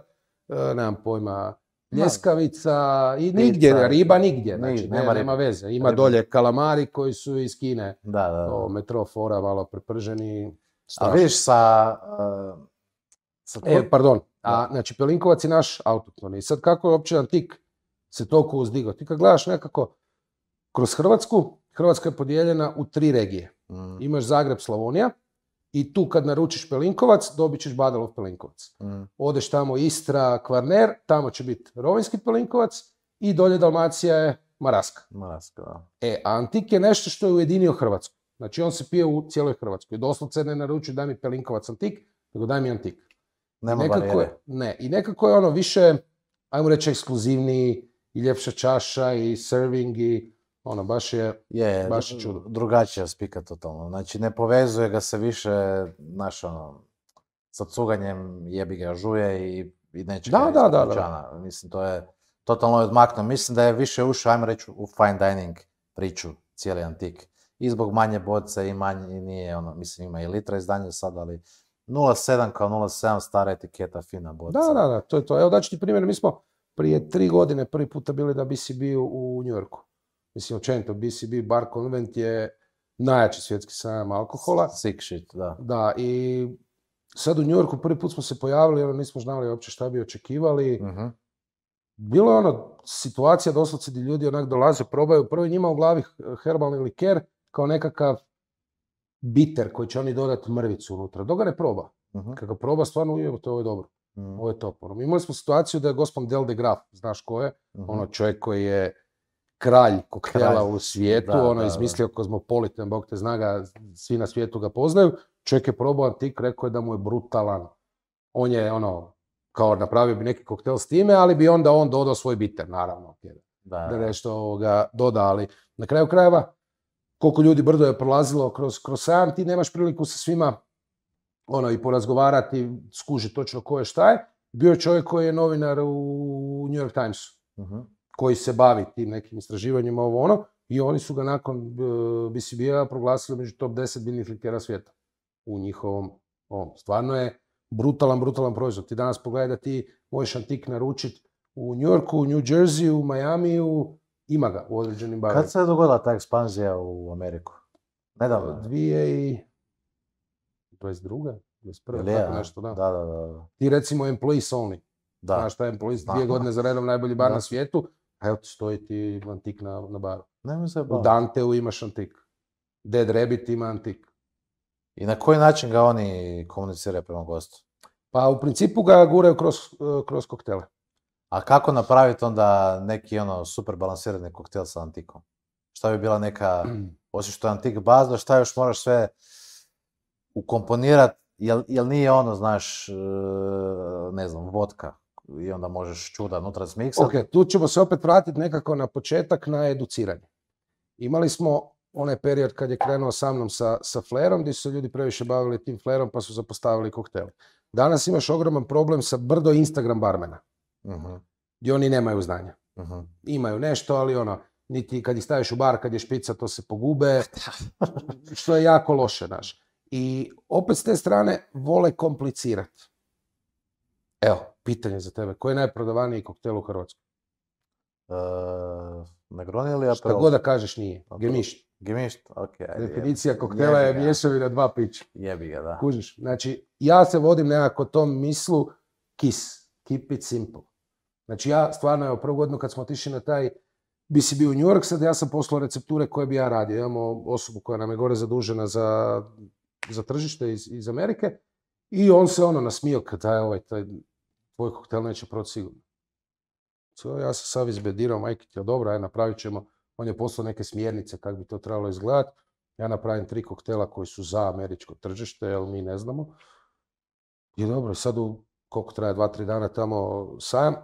nemam pojma, Ljeskavica i nigdje, riba nigdje, znači nema, veze. Ima dolje kalamari koji su iz Kine, da, malo preprženi. Strašno. A sa Sad, e, pardon, a, znači Pelinkovac je naš autoktoni. I sad kako je uopće Antik se toliko uzdigao? Ti kad gledaš nekako kroz Hrvatsku, Hrvatska je podijeljena u tri regije. Mm. Imaš Zagreb, Slavonija i tu kad naručiš Pelinkovac, dobit ćeš Badalov Pelinkovac. Mm. Odeš tamo Istra, Kvarner, tamo će biti Rovinski Pelinkovac i dolje Dalmacija je Maraska. Maraska, da. E, Antik je nešto što je ujedinio Hrvatsku. Znači on se pije u cijeloj Hrvatskoj. Doslovce ne naručuje daj mi Pelinkovac Antik, nego daj mi Antik. Nema nekako, je, Ne, i nekako je ono više, ajmo reći, ekskluzivniji i ljepša čaša i serving i ono, baš je, je baš je čudo. Drugačija spika totalno. Znači, ne povezuje ga se više, znaš, ono, sa cuganjem jebi ga žuje i, i neće da, da, da, da, znači, ono, Mislim, to je totalno odmakno. Mislim da je više ušao, ajmo reći, u fine dining priču, cijeli antik. I zbog manje boce i manje, nije, ono, mislim, ima i litra izdanje sad, ali 0,7 kao 0,7 stara etiketa, fina boca. Da, da, da, to je to. Evo daću ti primjer, mi smo prije tri godine prvi puta bili na BCB u New Yorku. Mislim, općenito, BCB Bar Convent je najjači svjetski sajam alkohola. Sick shit, da. Da, i sad u New Yorku prvi put smo se pojavili, jer nismo znali uopće šta bi očekivali. Mhm. Bilo je ono, situacija doslovce gdje ljudi onak dolaze, probaju, prvi njima u glavi herbalni liker, kao nekakav biter koji će oni dodati mrvicu unutra. Dok mhm. ga ne proba. uh proba, stvarno ujemo to, ovo je dobro. Mhm. Ovo je top. Ono, imali smo situaciju da je gospodin Del de Graf, znaš ko je, mhm. ono čovjek koji je kralj koktela u svijetu, ono je izmislio kozmopolitan, bog te zna ga, svi na svijetu ga poznaju. Čovjek je probao antik, rekao je da mu je brutalan. On je ono, kao napravio bi neki koktel s time, ali bi onda on dodao svoj biter, naravno. Da, da nešto ovoga doda, ali na kraju krajeva, koliko ljudi brdo je prolazilo kroz, kroz sajam, ti nemaš priliku sa svima ono, i porazgovarati, skuži točno ko je šta je. Bio je čovjek koji je novinar u New York Timesu, mhm. koji se bavi tim nekim istraživanjima, ovo ono, i oni su ga nakon e, BCB-a proglasili među top 10 biljnih litera svijeta u njihovom ovom. Stvarno je brutalan, brutalan proizvod. Ti danas pogledaj da ti možeš antik naručiti u New Yorku, u New Jersey, u Miami, u ima ga u određenim barima. Kad se je dogodila ta ekspanzija u Ameriku? Nedavno. Dvije i... 22. 21. nešto, da. Da, da, da. Ti recimo employees only. Da. Znaš šta je employees, dvije godine za redom najbolji bar na svijetu, a evo ti stoji ti antik na, baru. Nemoj se U Danteu imaš antik. Dead Rabbit ima antik. I na koji način ga oni komuniciraju prema gostu? Pa u principu ga guraju kroz, eh, kroz koktele. A kako napraviti onda neki ono super balansirani koktel sa antikom? Šta bi bila neka, osim što je antik bazno, šta još moraš sve ukomponirat, jel, jel nije ono, znaš, e, ne znam, vodka i onda možeš čuda unutra smiksati. Ok, tu ćemo se opet vratiti nekako na početak na educiranje. Imali smo onaj period kad je krenuo sa mnom sa, sa flerom, gdje su se ljudi previše bavili tim flerom pa su zapostavili koktele. Danas imaš ogroman problem sa brdo Instagram barmena uh oni nemaju znanja. Imaju nešto, ali ono, niti kad ih staviš u bar, kad je špica, to se pogube, što je jako loše, naš. I opet s te strane vole komplicirati. Evo, pitanje za tebe. Koji je najprodavaniji koktel u Hrvatskoj? Uh, e, Negroni ili Aperol? Šta god da kažeš nije. Gemišt. Gemišt, ok. Definicija koktela je mješavina dva pića. Jebi ga, da. Kužiš. Znači, ja se vodim nekako tom mislu kis keep simple. Znači ja stvarno, je prvu godinu kad smo otišli na taj bio u New York, sad ja sam poslao recepture koje bi ja radio. Imamo osobu koja nam je gore zadužena za, za tržište iz, iz Amerike i on se ono nasmio kad taj, ovaj, taj tvoj koktel neće proći sigurno. So, ja sam sav izbedirao, majke ti je dobro, aj napravit ćemo. On je poslao neke smjernice kako bi to trebalo izgledati. Ja napravim tri koktela koji su za američko tržište, jer mi ne znamo. I dobro, sad u koliko traje, dva, tri dana tamo sam,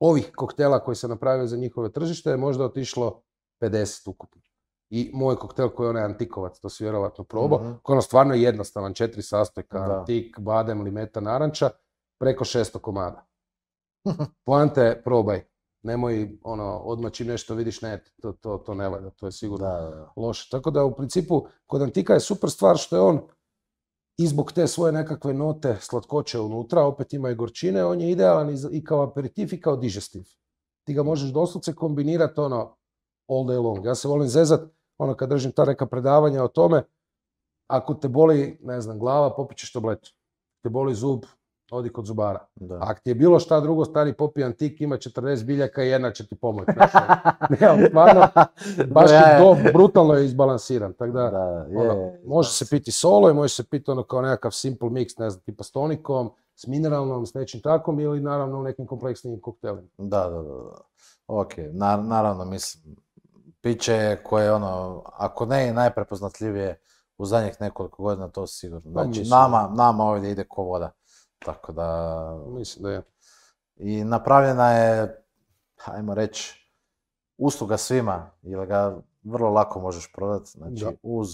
ovih koktela koji se napravio za njihove tržište je možda otišlo 50 ukupno. I moj koktel koji je onaj antikovac, to si vjerojatno probao, mm koji je ono stvarno jednostavan, četiri sastojka, antik, badem, limeta, naranča, preko 600 komada. Poanta je probaj, nemoj ono, odmah čim nešto vidiš, ne, to, to, to ne valja, to je sigurno da, loše. Tako da u principu kod antika je super stvar što je on i zbog te svoje nekakve note slatkoće unutra, opet ima i gorčine, on je idealan i kao aperitif i kao digestiv. Ti ga možeš doslovce kombinirati ono all day long. Ja se volim zezat, ono kad držim ta neka predavanja o tome, ako te boli, ne znam, glava, popit ćeš tabletu. Te boli zub, odi kod zubara. Da. Ako ti je bilo šta drugo, stari popi antik, ima 40 biljaka i jedna će ti pomoći. Ono. ne, stvarno, baš to brutalno je izbalansiran. Tako da, da je, ono, može se piti solo i može se piti ono kao nekakav simple mix, ne znam, tipa s tonikom, s mineralnom, s nečim takvom ili naravno u nekim kompleksnim koktelima. Da, da, da. Ok, Na, naravno, mislim, piće koje ono, ako ne je najprepoznatljivije u zadnjih nekoliko godina, to sigurno. Znači, nama, nama ovdje ide ko voda. Tako da... Mislim da je. I napravljena je, ajmo reći, usluga svima, jer ga vrlo lako možeš prodati, znači uz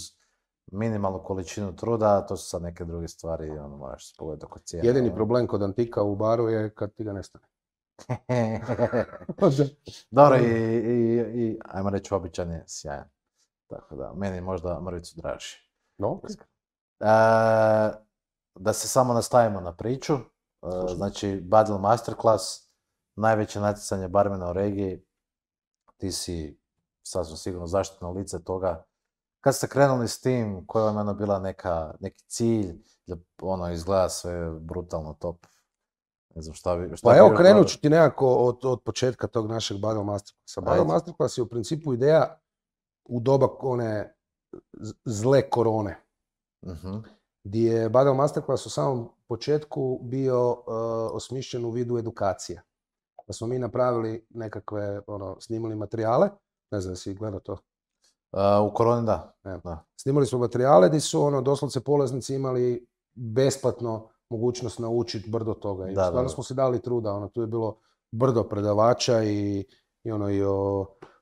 minimalnu količinu truda, to su sad neke druge stvari, ono moraš se pogledati oko cijena. Jedini ono. problem kod antika u baru je kad ti ga nestane. Dobro, i, ajmo reći, običan je sjajan. Tako da, meni možda mrvicu draži. No, da se samo nastavimo na priču, e, znači Battle Masterclass, najveće natjecanje barmena u regiji, ti si sasvim sigurno zaštitno lice toga. Kad ste krenuli s tim, koja vam je ono bila neka, neki cilj, da ono izgleda sve brutalno top? Ne znam šta pa bi... pa evo, krenut ću ti nekako od, početka tog našeg Battle Masterclassa. Battle Masterclass je u principu ideja u doba one zle korone. Mhm gdje je Badel Masterclass u samom početku bio eh, osmišljen u vidu edukacije. Pa smo mi napravili nekakve, ono, snimili materijale, ne znam si gledao to. Eh, u koroni da. Snimali smo materijale gdje su ono, doslovce polaznici imali besplatno mogućnost naučiti brdo toga. I stvarno smo si dali truda, ono, tu je bilo brdo predavača i, ono,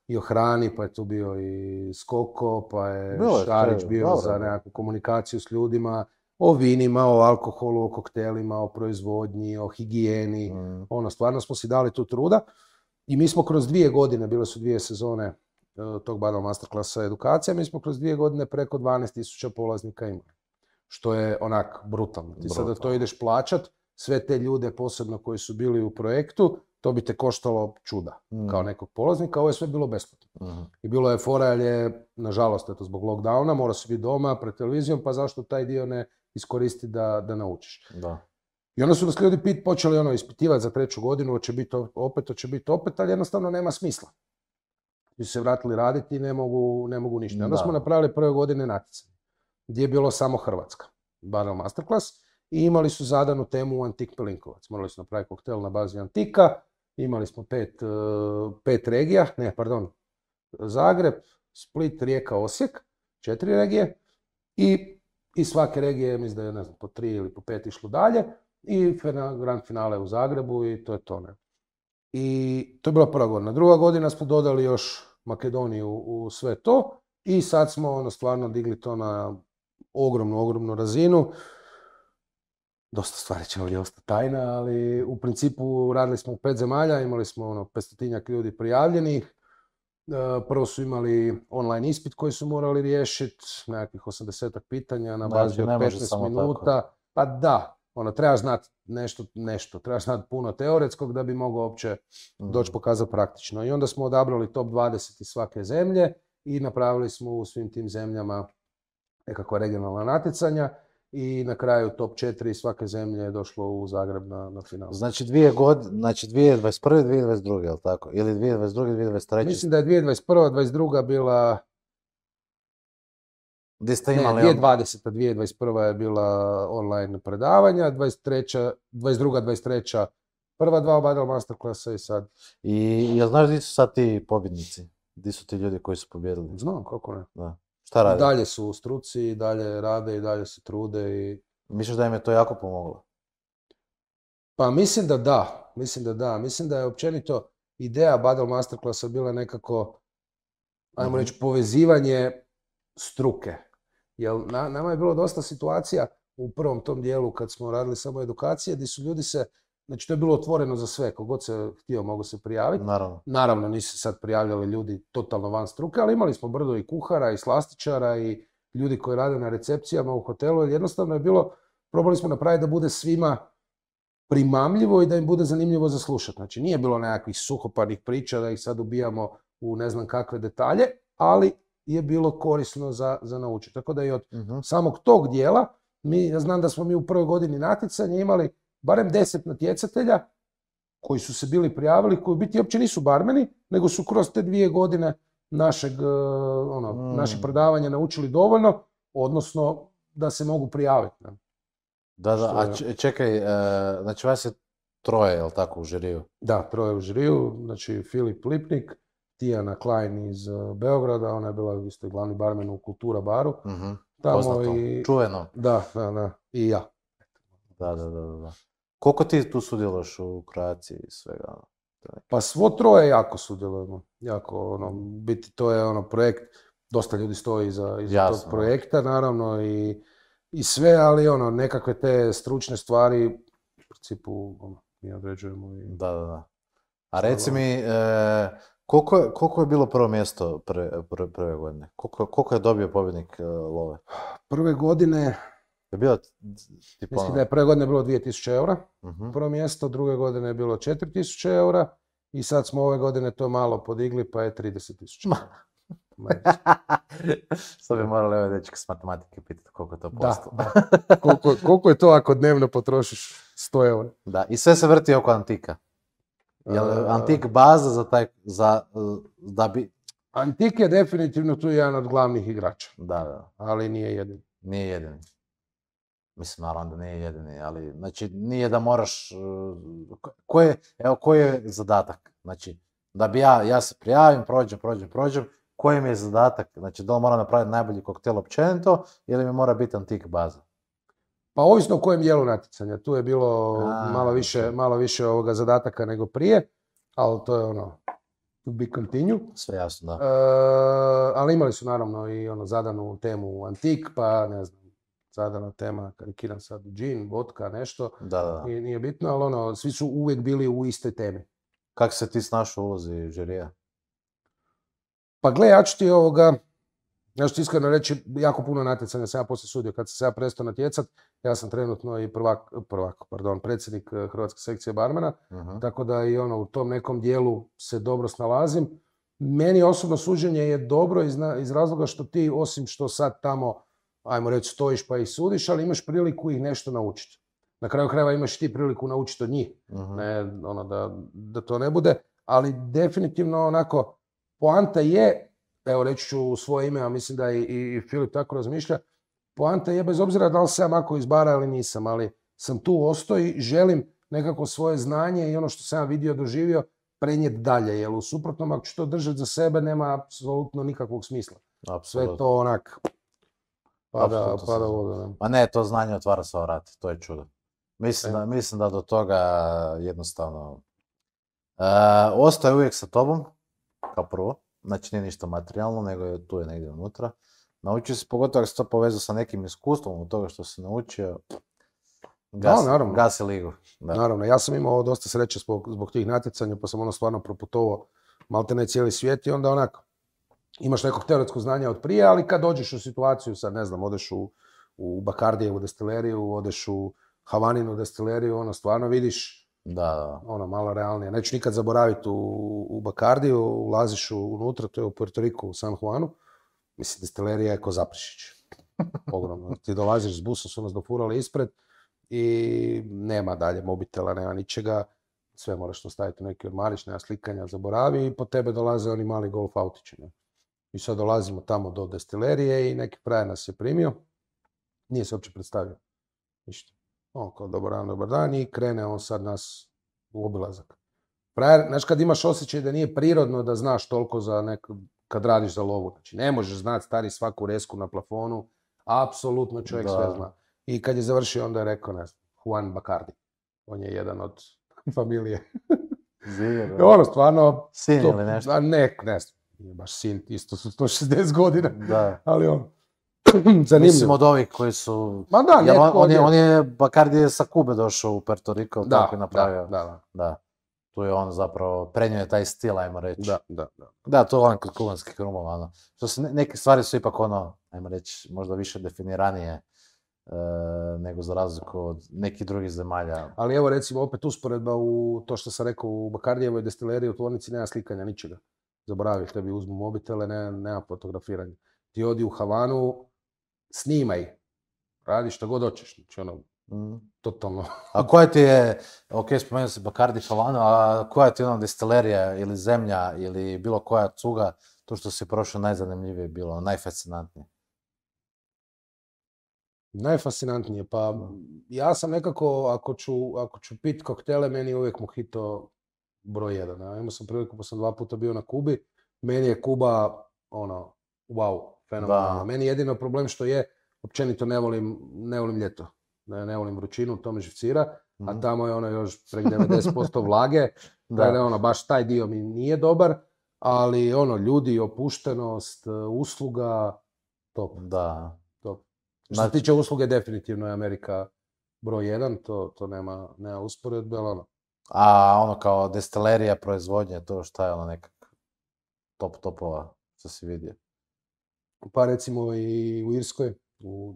i o, hrani, pa je tu bio i Skoko, pa je Šarić bio za nekakvu komunikaciju s ljudima, o vinima, o alkoholu, o koktelima, o proizvodnji, o higijeni. Mm. Ono, stvarno smo si dali tu truda. I mi smo kroz dvije godine, bile su dvije sezone e, tog Barrel Masterclassa edukacija, mi smo kroz dvije godine preko 12.000 polaznika imali. Što je onak brutalno. Ti sada to ideš plaćat, sve te ljude posebno koji su bili u projektu, to bi te koštalo čuda mm. kao nekog polaznika, ovo je sve bilo besplatno. Mhm. I bilo je fora jer je, nažalost, eto, zbog lockdowna, mora se biti doma pred televizijom, pa zašto taj dio ne iskoristi da, da naučiš. Da. I onda su nas ljudi pit počeli ono ispitivati za treću godinu, hoće biti opet, hoće biti opet, ali jednostavno nema smisla. Mi su se vratili raditi i ne mogu, ne mogu ništa. Onda smo napravili prve godine natjecanje, gdje je bilo samo Hrvatska, Barrel Masterclass, i imali su zadanu temu Antik Pelinkovac. Morali su napraviti koktel na bazi Antika, imali smo pet, eh, pet regija, ne, pardon, Zagreb, Split, Rijeka, Osijek, četiri regije, i i svake regije, mislim da je, ne znam, po tri ili po pet išlo dalje i grand finale u Zagrebu i to je to, ne. I to je bila prva godina. Druga godina smo dodali još Makedoniju u sve to i sad smo ono stvarno digli to na ogromnu, ogromnu razinu. Dosta stvari će ovdje ostati tajna, ali u principu radili smo u pet zemalja, imali smo ono 500 ljudi prijavljenih Eh, prvo su imali online ispit koji su morali riješiti, nekakvih 80 pitanja na znači, bazi od 15 minuta. Pa da, ono, treba znati nešto, nešto, treba znati puno teoretskog da bi mogao uopće doći mhm. pokazati praktično. I onda smo odabrali top 20 iz svake zemlje i napravili smo u svim tim zemljama nekakva regionalna natjecanja i na kraju top 4 svake zemlje je došlo u Zagreb na, na final. Znači dvije god, znači 2021. 2022. ili tako? Ili 2022. 2023. Mislim da je 2021. 2022. bila... Gdje ste imali... Ne, 2020. 2021. je bila online predavanja, 23. 22. 23. Prva dva Battle Masterclassa i sad. I jel znaš gdje su sad ti pobjednici? Gdje su ti ljudi koji su pobjedili? Znam, kako ne. Da. Šta Dalje su u struci, dalje rade i dalje se trude i... Misliš da im je to jako pomoglo? Pa mislim da da, mislim da da. Mislim da je općenito ideja Battle Masterclassa bila nekako, ajmo mhm. reći, povezivanje struke. Jer nama je bilo dosta situacija u prvom tom dijelu kad smo radili samo edukacije, gdje su ljudi se Znači, to je bilo otvoreno za sve, kogod se htio mogu se prijaviti. Naravno. Naravno, nisu se sad prijavljali ljudi totalno van struke, ali imali smo brdo i kuhara i slastičara i ljudi koji rade na recepcijama u hotelu. Jednostavno je bilo, probali smo napraviti da bude svima primamljivo i da im bude zanimljivo za slušati. Znači, nije bilo nekakvih suhoparnih priča da ih sad ubijamo u ne znam kakve detalje, ali je bilo korisno za, za naučiti. Tako da i od mhm. samog tog dijela, mi, ja znam da smo mi u prvoj godini natjecanja imali barem deset natjecatelja koji su se bili prijavili, koji u biti uopće nisu barmeni, nego su kroz te dvije godine našeg, e, ono, mm. predavanja naučili dovoljno, odnosno da se mogu prijaviti. Da, da, a čekaj, e, znači vas je troje, je li tako, u žiriju? Da, troje u žiriju, znači Filip Lipnik, Tijana Klein iz e, Beograda, ona je bila isto glavni barmen u Kultura baru. mm čuveno. Da, da, da, i ja. Da, da, da, da. Koliko ti tu sudjeluješ u kreaciji svega? Pa svo troje jako sudjelujemo. Jako, ono, biti to je ono projekt, dosta ljudi stoji iza, iza tog projekta, naravno, i, sve, ali ono, nekakve te stručne stvari, u principu, ono, mi određujemo. I... Da, da, da. A reci mi, ono. e, koliko, je bilo prvo mjesto prve godine? Koliko, je dobio pobjednik e, Love? Prve godine, je tipa... Mislim da je prve godine bilo 2000 eura, mhm. prvo mjesto, druge godine je bilo 4000 eura i sad smo ove godine to malo podigli pa je 30.000 Što bi morali ovaj dečko s matematike pitati koliko je to posto. Koliko, je to ako dnevno potrošiš 100 eura? Da, i sve se vrti oko antika. Je antik baza za taj, da bi... Antik je definitivno tu jedan od glavnih igrača. Da, da. Ali nije jedini. Nije jedini. Mislim, naravno da nije jedini, ali znači nije da moraš, e, ko je, evo, koji je zadatak? Znači, da bi ja, ja se prijavim, prođem, prođem, prođem, koji mi je zadatak? Znači, da li moram napraviti najbolji koktel općenito ili mi mora biti antik baza? Pa ovisno o kojem dijelu natjecanja. Tu je bilo malo, više, malo više ovoga zadataka nego prije, ali to je ono, to be continue. Sve jasno, da. E, ali imali su naravno i ono zadanu temu antik, pa ne znam, zadana tema, karikiram sad, džin, vodka, nešto, da, da. Nije, nije bitno, ali ono, svi su uvijek bili u istoj temi. Kako se ti snašao u ulozi Pa gle, ja ću ti ovoga, ja ću ti iskreno reći, jako puno natjecanja sam ja poslije sudio. Kad sam se ja prestao natjecat, ja sam trenutno i prvak, prvak pardon, predsjednik eh, Hrvatske sekcije barmena, mhm. tako da i ono, u tom nekom dijelu se dobro snalazim. Meni osobno suđenje je dobro iz, iz razloga što ti, osim što sad tamo ajmo reći, stojiš pa ih sudiš, ali imaš priliku ih nešto naučiti. Na kraju krajeva imaš ti priliku naučiti od njih, mhm. ono, da, to ne bude, ali definitivno onako, poanta je, evo reći ću u svoje ime, a mislim da i, i Filip tako razmišlja, poanta je, bez obzira da li sam ako iz bara ili nisam, ali sam tu ostoj, želim nekako svoje znanje i ono što sam vidio, doživio, prenijeti dalje, jer u suprotnom ako ću to držati za sebe nema apsolutno nikakvog smisla. Sve to onak Pada, pada voda. Pa ne, to znanje otvara sva vrata, to je čudo. Mislim da, mislim da do toga jednostavno... E, ostaje uvijek sa tobom, kao prvo. Znači nije ništa materijalno, nego je tu je negdje unutra. Naučio si, pogotovo ako se to povezao sa nekim iskustvom od toga što si naučio, gasi ligu. Naravno, ja sam imao dosta sreće zbog, tih natjecanja, pa sam ono stvarno proputovao malte ne cijeli svijet i onda onako, imaš nekog teoretskog znanja od prije, ali kad dođeš u situaciju, sad ne znam, odeš u, u Bakardijevu destileriju, odeš u Havaninu destileriju, ono, stvarno vidiš da, da. ono, malo realnije. Neću nikad zaboraviti u, Bakardiju, ulaziš unutra, to je u Puerto Rico u San Juanu. Mislim, destilerija je ko Zaprišić. Ogromno. Ti dolaziš s busom, su nas dofurali ispred i nema dalje mobitela, nema ničega. Sve moraš ostaviti u neki ormarić, nema slikanja, zaboravi i po tebe dolaze oni mali golf autići. I sad dolazimo tamo do destilerije i neki prajer nas je primio. Nije se uopće predstavio. Ništa. On kao dobar dan, dobar dan i krene on sad nas u obilazak. Prajer, znaš kad imaš osjećaj da nije prirodno da znaš toliko za neko kad radiš za lovu. Znači ne možeš znati stari svaku resku na plafonu. Apsolutno čovjek sve zna. I kad je završio onda je rekao ne znam, Juan Bacardi. On je jedan od familije. Zir, ono stvarno... Sin nešto? Ne, ne znam. Nije baš sin, isto su 160 godina. Da. Ali on, zanimljivo. Mislim od ovih koji su... da, on, je, Bacardi sa Kube došao u Puerto Rico, tako je napravio. Da, da, da. Tu je on zapravo, prenio je taj stil, ajmo reći. Da, da, da. Da, to je on kod kubanskih rumova, ono. se, neke stvari su ipak ono, ajmo reći, možda više definiranije. Eh, nego za razliku od nekih drugih zemalja. Ali evo recimo opet usporedba u to što sam rekao u Bakardijevoj destileriji u tvornici nema slikanja ničega zaboravi, tebi uzmu mobitele, ne, nema fotografiranja. Ti odi u Havanu, snimaj, radi što god hoćeš, znači ono, mhm. totalno. a koja ti je, ok, spomenuo si Bacardi Havanu, a koja ti je ono destilerija ili zemlja ili bilo koja cuga, to što si prošao najzanimljivije bilo, najfascinantnije? Najfascinantnije, pa ja sam nekako, ako ću, ako ću pit koktele, meni je uvijek mojito broj jedan. Ja imao sam priliku, pa sam dva puta bio na Kubi. Meni je Kuba, ono, wow, fenomenalno. Meni jedino problem što je, općenito ne volim, ne volim ljeto. Ne, ne volim vrućinu, to me živcira. A mhm. tamo je ono još preko 90% vlage. da. je ono, baš taj dio mi nije dobar. Ali ono, ljudi, opuštenost, usluga, top. Da. Top. Što se znači tiče usluge, definitivno je Amerika broj jedan, to, to nema, nema usporedbe, ali ono, a ono kao destilerija, proizvodnje, to šta je ono nekak top topova što si vidio? Pa recimo i u Irskoj, u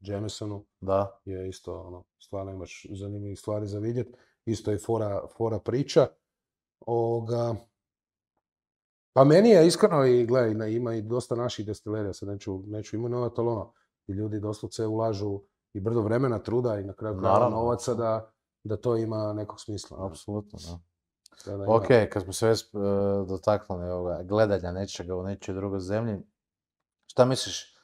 Jamesonu, da. je isto ono, stvarno imaš zanimljivih stvari za vidjet. Isto je fora, fora priča. Oga... Pa meni je iskreno i gledaj, ima i dosta naših destilerija, sad neću, neću imenovati, ali ono, i ljudi doslovce ulažu i brdo vremena, truda i na kraju naravno novaca da, da to ima nekog smisla. Apsolutno, da. ok, kad smo se već e, dotaknuli gledanja nečega u nečoj drugoj zemlji, šta misliš, e,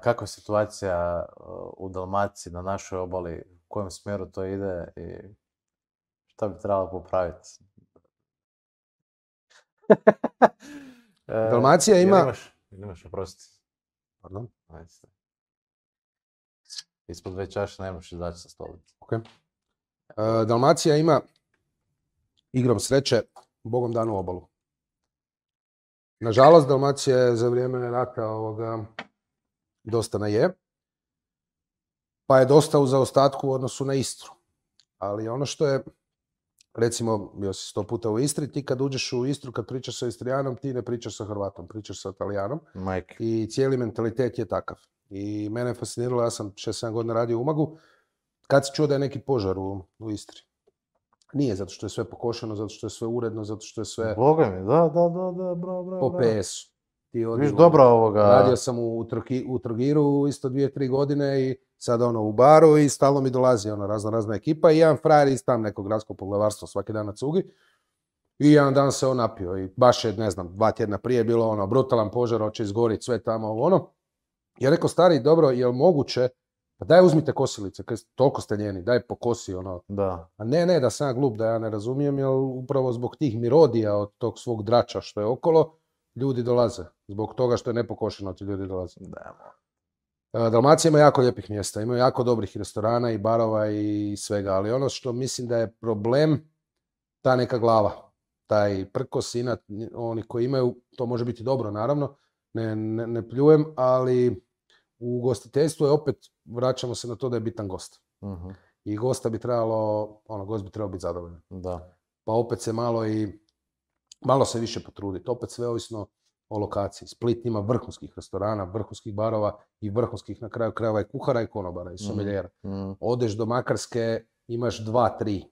kakva je situacija e, u Dalmaciji, na našoj obali, u kojem smjeru to ide i šta bi trebalo popraviti? Dalmacija ima... imaš, oprosti. Ispod dve čaše ne izaći sa stolice. E, Dalmacija ima igrom sreće Bogom danu obalu. Nažalost, Dalmacija je za vrijeme rata ovoga dosta na je, pa je dosta u zaostatku u odnosu na Istru. Ali ono što je, recimo, bio si sto puta u Istri, ti kad uđeš u Istru, kad pričaš sa Istrijanom, ti ne pričaš sa Hrvatom, pričaš sa Italijanom. Majke. I cijeli mentalitet je takav. I mene je fasciniralo, ja sam 6 sedam godina radio u Umagu, kad si čuo da je neki požar u, Istri? Nije, zato što je sve pokošeno, zato što je sve uredno, zato što je sve... Boga mi, da, da, da, da, bravo, bravo. Po PS-u. Ti Viš dobro ovoga. Radio sam u, Trogiru isto dvije, tri godine i sad ono u baru i stalno mi dolazi ono razna razna ekipa i jedan frajer iz tam nekog gradskog poglavarstva svaki dan na cugi. I jedan dan se on napio i baš je, ne znam, dva tjedna prije bilo ono brutalan požar, hoće izgorit sve tamo ono. Ja rekao, stari, dobro, jel moguće pa daj uzmite kosilice, kaj toliko ste njeni, daj pokosi ono. Da. A ne, ne, da sam ja glup, da ja ne razumijem, jer upravo zbog tih mirodija od tog svog drača što je okolo, ljudi dolaze. Zbog toga što je nepokošeno ti ljudi dolaze. Da. E, Dalmacija ima jako lijepih mjesta, imaju jako dobrih restorana i barova i svega, ali ono što mislim da je problem, ta neka glava, taj prkos, inat, oni koji imaju, to može biti dobro naravno, ne pljujem, ali u ugostiteljstvu je opet, vraćamo se na to da je bitan gost. Mhm. I gosta bi trebalo, ono, gost bi trebao biti zadovoljan. Da. Pa opet se malo i, malo se više potruditi. Opet sve ovisno o lokaciji. Split ima vrhunskih restorana, vrhunskih barova i vrhunskih na kraju krajeva i kuhara i konobara i mhm. someljera. Mhm. Odeš do Makarske, imaš dva, tri.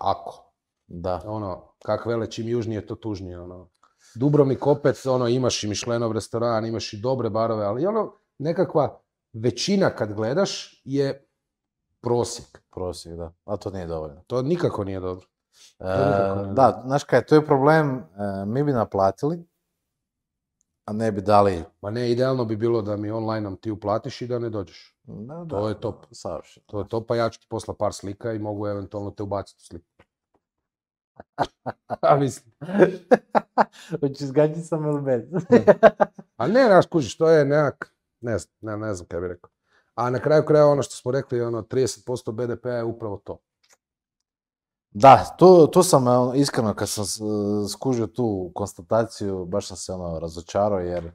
Ako. Da. Ono, kak vele, čim južnije, to tužnije. Ono. Dubrovnik opet, ono, imaš i Mišlenov restoran, imaš i dobre barove, ali ono, nekakva većina kad gledaš je prosjek. Prosjek, da. A to nije dovoljno. To nikako nije dobro. E, da, znaš kaj, to je problem, e, mi bi naplatili, a ne bi dali... Ma ne, idealno bi bilo da mi online ti uplatiš i da ne dođeš. Da, to je top. Savršen. To je top, pa ja ću ti posla par slika i mogu eventualno te ubaciti u sliku. A mislim. Hoćeš gađi sam ili bez? a ne, znaš, kužiš, to je nekak ne znam, ne, ne znam kaj bi rekao. A na kraju kraja ono što smo rekli, ono 30% BDP je upravo to. Da, tu, to sam iskreno kad sam eh, skužio tu konstataciju, baš sam se ono razočarao jer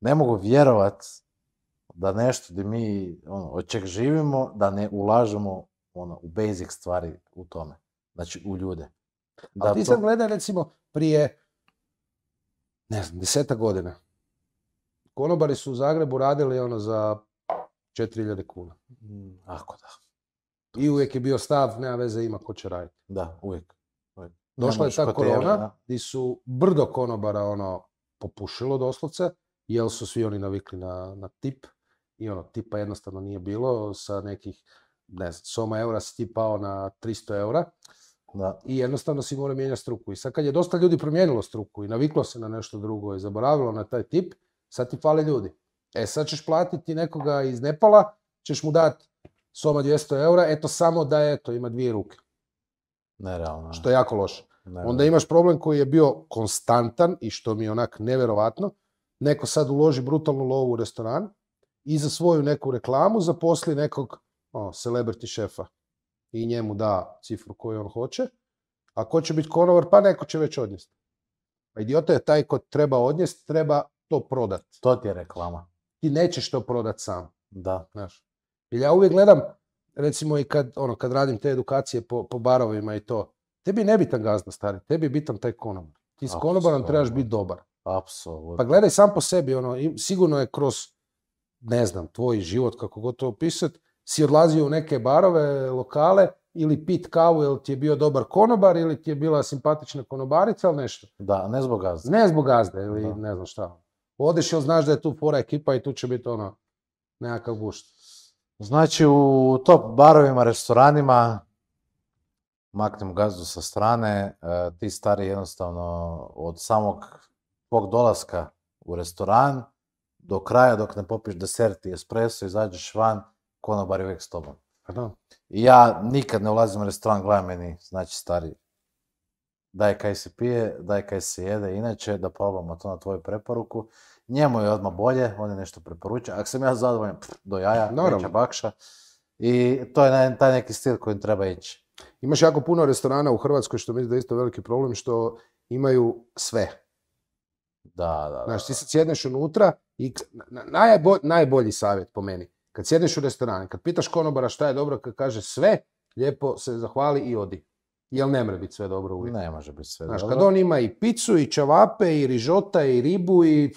ne mogu vjerovat da nešto gdje mi ono, od čeg živimo, da ne ulažemo ono, u basic stvari u tome, znači u ljude. Da Ali ti to... sam recimo prije, ne znam, deseta godina, konobari su u Zagrebu radili ono za 4000 kuna. Mm, ako da. I uvijek je bio stav, nema veze ima ko će raditi. Da, uvijek. Došla je ta korona gdje su brdo konobara ono popušilo doslovce, jer su svi oni navikli na, na tip i ono tipa jednostavno nije bilo sa nekih ne znam, soma eura si ti pao na 300 eura i jednostavno si mora mijenjati struku. I sad kad je dosta ljudi promijenilo struku i naviklo se na nešto drugo i zaboravilo na taj tip, Sad ti fale ljudi. E sad ćeš platiti nekoga iz Nepala, ćeš mu dati soma 200 eura, eto samo da eto, ima dvije ruke. Nerealno. Što je jako loše. Onda imaš problem koji je bio konstantan i što mi je onak neverovatno. Neko sad uloži brutalnu lovu u restoran i za svoju neku reklamu zaposli nekog celebrity šefa i njemu da cifru koju on hoće. A ko će biti konovar, pa neko će već odnijesti. Pa idiota je taj ko treba odnijesti, treba to prodat. To ti je reklama. Ti nećeš to prodat sam. Da. Znaš. Jer ja uvijek gledam, recimo i kad, ono, kad radim te edukacije po, po barovima i to, tebi je nebitan gazda, stari, tebi je bitan taj konobar. Ti s konobarom trebaš biti dobar. Apsolutno. Pa gledaj sam po sebi, ono, sigurno je kroz, ne znam, tvoj život, kako god to opisati, si odlazio u neke barove, lokale, ili pit kavu, jel ti je bio dobar konobar, ili ti je bila simpatična konobarica, ili nešto. Da, ne zbog gazde. Ne zbog gazde, ili ne znam šta. Odeš znaš da je tu fora ekipa i tu će biti ono, nekakav gušt. Znači u top barovima, restoranima, maknem gazdu sa strane, e, ti stari jednostavno od samog tvog dolaska u restoran do kraja dok ne popiš desert i espresso, izađeš van, konobar je uvijek s tobom. Pa I Ja nikad ne ulazim u restoran, gledaj meni, znači stari, daj kaj se pije, daj kaj se jede, inače da probamo to na tvoju preporuku. Njemu je odmah bolje, on je nešto preporučio. Ako sam ja zadovoljan, do jaja, neće bakša. I to je taj neki stil kojim treba ići. Imaš jako puno restorana u Hrvatskoj, što mislim da je isto veliki problem, što imaju sve. Da, da, da. Znaš, ti se sjedneš unutra i najbolji savjet po meni. Kad sjedneš u restoran, kad pitaš konobara šta je dobro, kad kaže sve, lijepo se zahvali i odi. Jel ne mora biti sve dobro uvijek? Ne može biti sve Znaš, kad on ima i picu, i čavape i rižota, i ribu, i...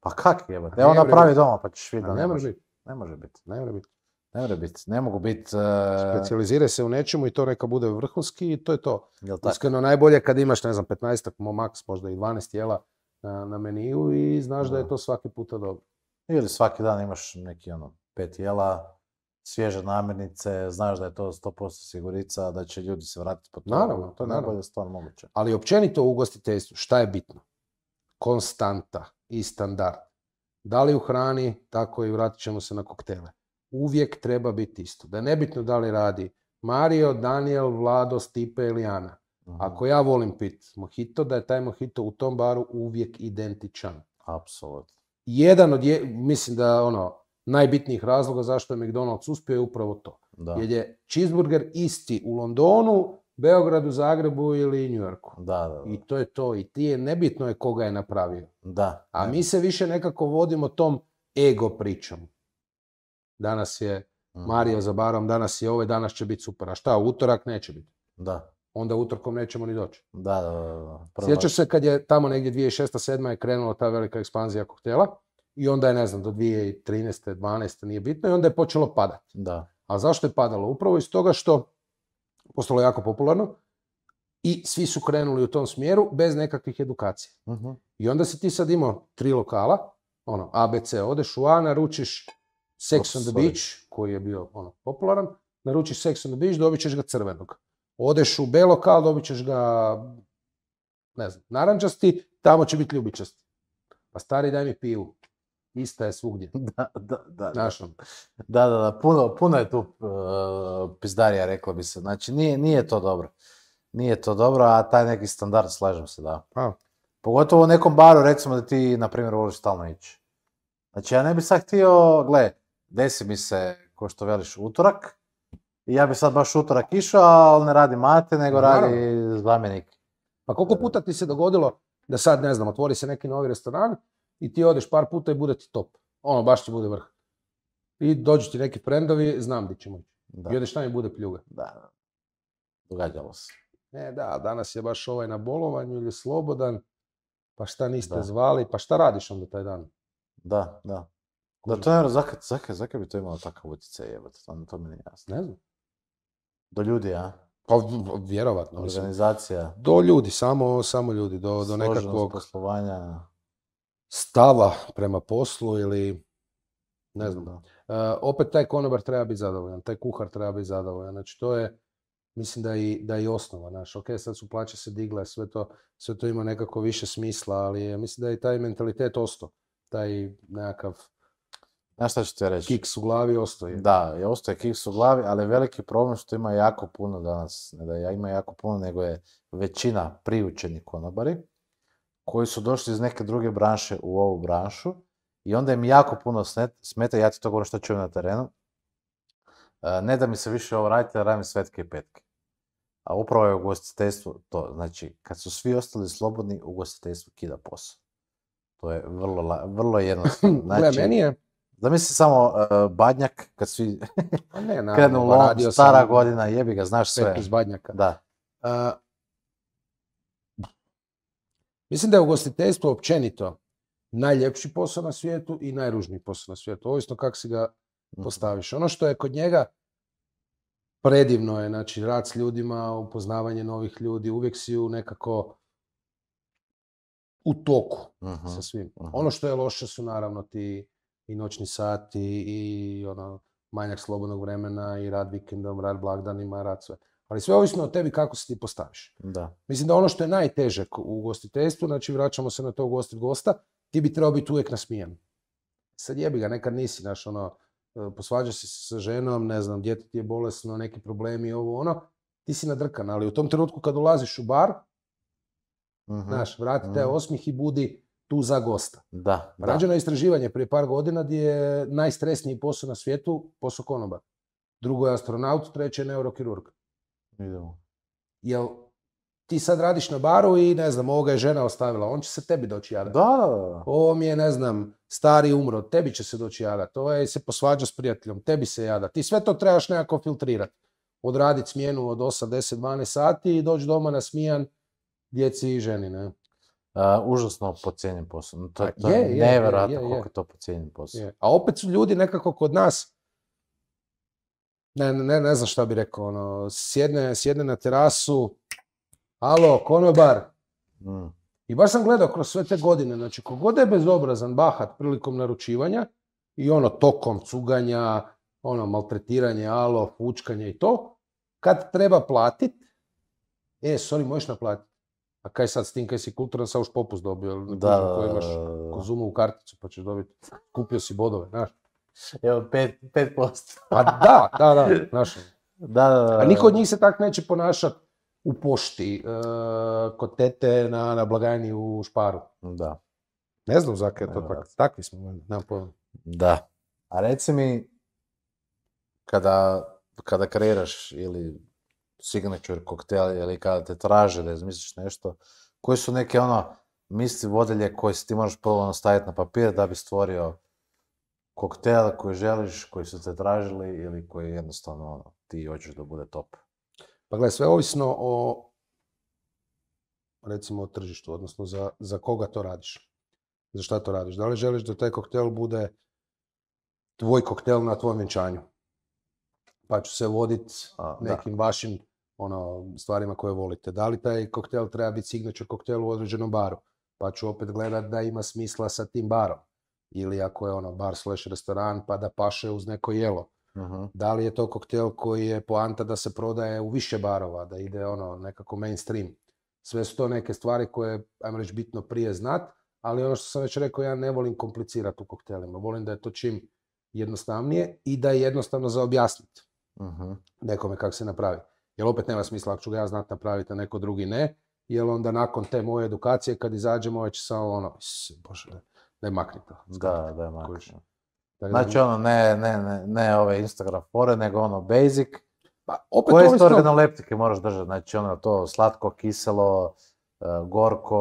Pa kak je, evo Evo napravi doma, pa ćeš vidjeti. Ne može Ne može biti. Ne može Ne može Ne mogu biti... E, Specializira se u nečemu i to neka bude vrhunski i to je to. Jel najbolje kad imaš, ne znam, 15 maks, možda i 12 jela na, meniju i znaš da je to svaki puta dobro. Ili svaki dan imaš neki ono pet jela, svježe namirnice, znaš da je to 100% sigurica, da će ljudi se vratiti po to. Naravno, to je najbolje stvar moguće. Ali općenito u ugostiteljstvu, šta je bitno? Konstanta i standard. Da li u hrani, tako i vratit ćemo se na koktele. Uvijek treba biti isto. Da je nebitno da li radi Mario, Daniel, Vlado, Stipe ili Ana. Mhm. Ako ja volim pit mojito, da je taj mojito u tom baru uvijek identičan. Apsolutno. Jedan od mislim da ono, najbitnijih razloga zašto je McDonald's uspio je upravo to. Da. Jer je cheeseburger isti u Londonu, Beogradu, Zagrebu ili New Yorku. Da, da, da. I to je to. I ti je nebitno je koga je napravio. Da. A mi se više nekako vodimo tom ego pričom. Danas je mhm. Mario za barom, danas je ovaj, danas će biti super. A šta, utorak neće biti. Da. Onda utorkom nećemo ni doći. Da, da, da. Sjećaš se kad je tamo negdje 2006. sedma je krenula ta velika ekspanzija koktela? i onda je, ne znam, do 2013. 12. nije bitno i onda je počelo padati. Da. A zašto je padalo? Upravo iz toga što postalo jako popularno i svi su krenuli u tom smjeru bez nekakvih edukacija. uh I onda si ti sad imao tri lokala, ono, ABC, odeš u A, naručiš Sex on the Beach, koji je bio ono, popularan, naručiš Sex on the Beach, dobit ćeš ga crvenog. Odeš u B lokal, dobit ćeš ga, ne znam, narančasti, tamo će biti ljubičasti. Pa stari daj mi pivu. Ista je svugdje. Da, da, da. Ono. Da, da, da. Puno, puno je tu e, pizdarija, reklo bi se. Znači, nije, nije to dobro. Nije to dobro, a taj neki standard, slažem se, da. Pogotovo u nekom baru, recimo da ti, na primjer, voliš stalno ići. Znači, ja ne bih sad htio, gle, desi mi se, ko što veliš, utorak. I ja bi sad baš utorak išao, ali ne radi mate, nego radi zamjenik. Pa koliko puta ti se dogodilo da sad, ne znam, otvori se neki novi restoran, i ti odeš par puta i bude ti top. Ono, baš će bude vrh. I dođu ti neki prendovi, znam gdje ćemo I odeš tamo i bude pljuga. Da, događalo se. Ne, da, danas je baš ovaj na bolovanju ili slobodan, pa šta niste zvali, pa šta radiš onda taj dan? Da, da. Da, to je, zakaj, ono, zakaj, zakaj bi to imalo takav utjecaj, jevat to mi nije jasno. Ne znam. Do ljudi, a? Pa, vjerovatno. Organizacija. do ljudi, samo, samo ljudi, do, do nekakvog... poslovanja stava prema poslu ili ne znam. Da. E, opet taj konobar treba biti zadovoljan, taj kuhar treba biti zadovoljan. Znači to je, mislim da i, da i osnova. Naš. Ok, sad su plaće se digle, sve to, sve to ima nekako više smisla, ali mislim da je i taj mentalitet ostao. Taj nekakav Znaš šta ću te reći? Kiks u glavi ostaje. Da, ostaje kiks u glavi, ali veliki problem što ima jako puno danas, ne da ima jako puno, nego je većina priučeni konobari, koji su došli iz neke druge branše u ovu branšu i onda im jako puno smeta, ja ti to govorim što čujem na terenu, e, ne da mi se više ovo radite, da radim svetke i petke. A upravo je ugostiteljstvo to. Znači, kad su svi ostali slobodni, ugostiteljstvo kida posao. To je vrlo, vrlo jednostavno. Znači, meni je... samo e, badnjak, kad svi pa ne, u lom, stara godina, jebi ga, znaš sve. iz badnjaka. Da. E, Mislim da je ugostiteljstvo općenito najljepši posao na svijetu i najružniji posao na svijetu, ovisno kako si ga mhm. postaviš. Ono što je kod njega predivno je, znači rad s ljudima, upoznavanje novih ljudi, uvijek si u nekako u toku mhm. sa svim. Mhm. Ono što je loše su naravno ti i noćni sati i ono, manjak slobodnog vremena i rad vikendom, rad blagdanima, rad sve. Ali sve ovisno o tebi kako se ti postaviš. Da. Mislim da ono što je najteže u gostiteljstvu, znači vraćamo se na to ugostit gosta, ti bi trebao biti uvijek nasmijen. Sad jebi ga, nekad nisi, znaš, ono, e, posvađaš se sa ženom, ne znam, djete ti je bolesno, neki problemi, ovo, ono, ti si nadrkan, ali u tom trenutku kad ulaziš u bar, mhm, znaš, vrati taj mhm. osmih i budi tu za gosta. Da, Rađeno je istraživanje prije par godina gdje je najstresniji posao na svijetu posao konobar. Drugo je astronaut, treće je neurokirurg. Idemo. Jel ti sad radiš na baru i ne znam, ovoga je žena ostavila, on će se tebi doći jadat. Da, Ovo mi je, ne znam, stari umro, tebi će se doći jadat. Ovo ovaj je se posvađa s prijateljom, tebi se jada. Ti sve to trebaš nekako filtrirati. Odradit smjenu od 8, 10, 12 sati i doći doma na smijan djeci i ženi, ne? užasno podcijenjen posao. To, je, nevjerojatno koliko je to podcijenjen posao. A opet su ljudi nekako kod nas ne, ne, ne znam šta bi rekao, ono, sjedne, sjedne na terasu, alo, konobar. Mm. I baš sam gledao kroz sve te godine, znači kogod je bezobrazan bahat prilikom naručivanja i ono tokom cuganja, ono maltretiranje, alo, fučkanje i to, kad treba platit, e, sorry, možeš naplatit. A kaj sad s tim, kaj si kulturan, sad už popust dobio, ono, koji imaš kozumu u karticu pa ćeš dobiti, kupio si bodove, znaš. Evo, pet, pet Pa da, da, da, znaš. Da, da, da. A niko od njih se tak neće ponašat u pošti, e, kod tete na, na blagajni u šparu. Da. Ne znam zakaj je to tako. E, takvi smo, Da. A reci mi, kada, kada kreiraš ili signature koktel ili kada te traže da izmisliš nešto, koji su neke ono misli vodelje koje si ti možeš prvo ono staviti na papir da bi stvorio koktel koji želiš, koji su te tražili ili koji jednostavno ono, ti hoćeš da bude top? Pa gledaj, sve ovisno o recimo o tržištu, odnosno za, za koga to radiš. Za šta to radiš? Da li želiš da taj koktel bude tvoj koktel na tvom vjenčanju? Pa ću se voditi nekim vašim ono, stvarima koje volite. Da li taj koktel treba biti signature koktel u određenom baru? Pa ću opet gledati da ima smisla sa tim barom ili ako je ono bar slash restoran pa da paše uz neko jelo. uh Da li je to koktel koji je poanta da se prodaje u više barova, da ide ono nekako mainstream. Sve su to neke stvari koje, ajmo reći, bitno prije znat, ali ono što sam već rekao, ja ne volim komplicirati u koktelima. Volim da je to čim jednostavnije i da je jednostavno za objasniti nekome kako se napravi. Jer opet nema smisla ako ću ga ja znat napraviti, a neko drugi ne, jer onda nakon te moje edukacije kad izađemo, ovaj će samo ono, bože, da je maknito. Da, da je Znači ono, ne, ne, ne, ne ove Instagram fore, nego ono basic. Pa, opet Koje organoleptike moraš držati? Znači ono to slatko, kiselo, e, gorko,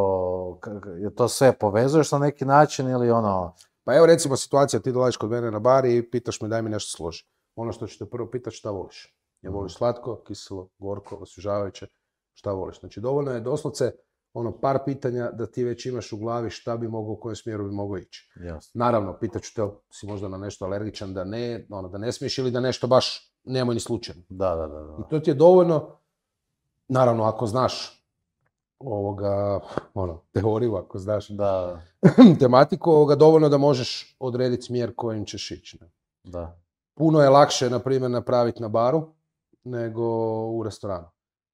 to sve povezuješ na neki način ili ono... Pa evo recimo situacija, ti dolaziš kod mene na bar i pitaš me daj mi nešto složi. Ono što ću te prvo pitati šta voliš. Ja voliš mhm. slatko, kiselo, gorko, osvježavajuće, šta voliš. Znači dovoljno je doslovce ono par pitanja da ti već imaš u glavi šta bi mogao, u kojem smjeru bi mogao ići. Jasno. Naravno, pitaću te, si možda na nešto alergičan, da ne, ono, da ne smiješ ili da nešto baš nemoj ni slučajno. Da, da, da, da. I to ti je dovoljno, naravno, ako znaš ovoga, ono, teoriju, ako znaš da. tematiku, ovoga, dovoljno da možeš odrediti smjer kojim ćeš ići. Da. Puno je lakše, na primjer, napraviti na baru nego u restoranu.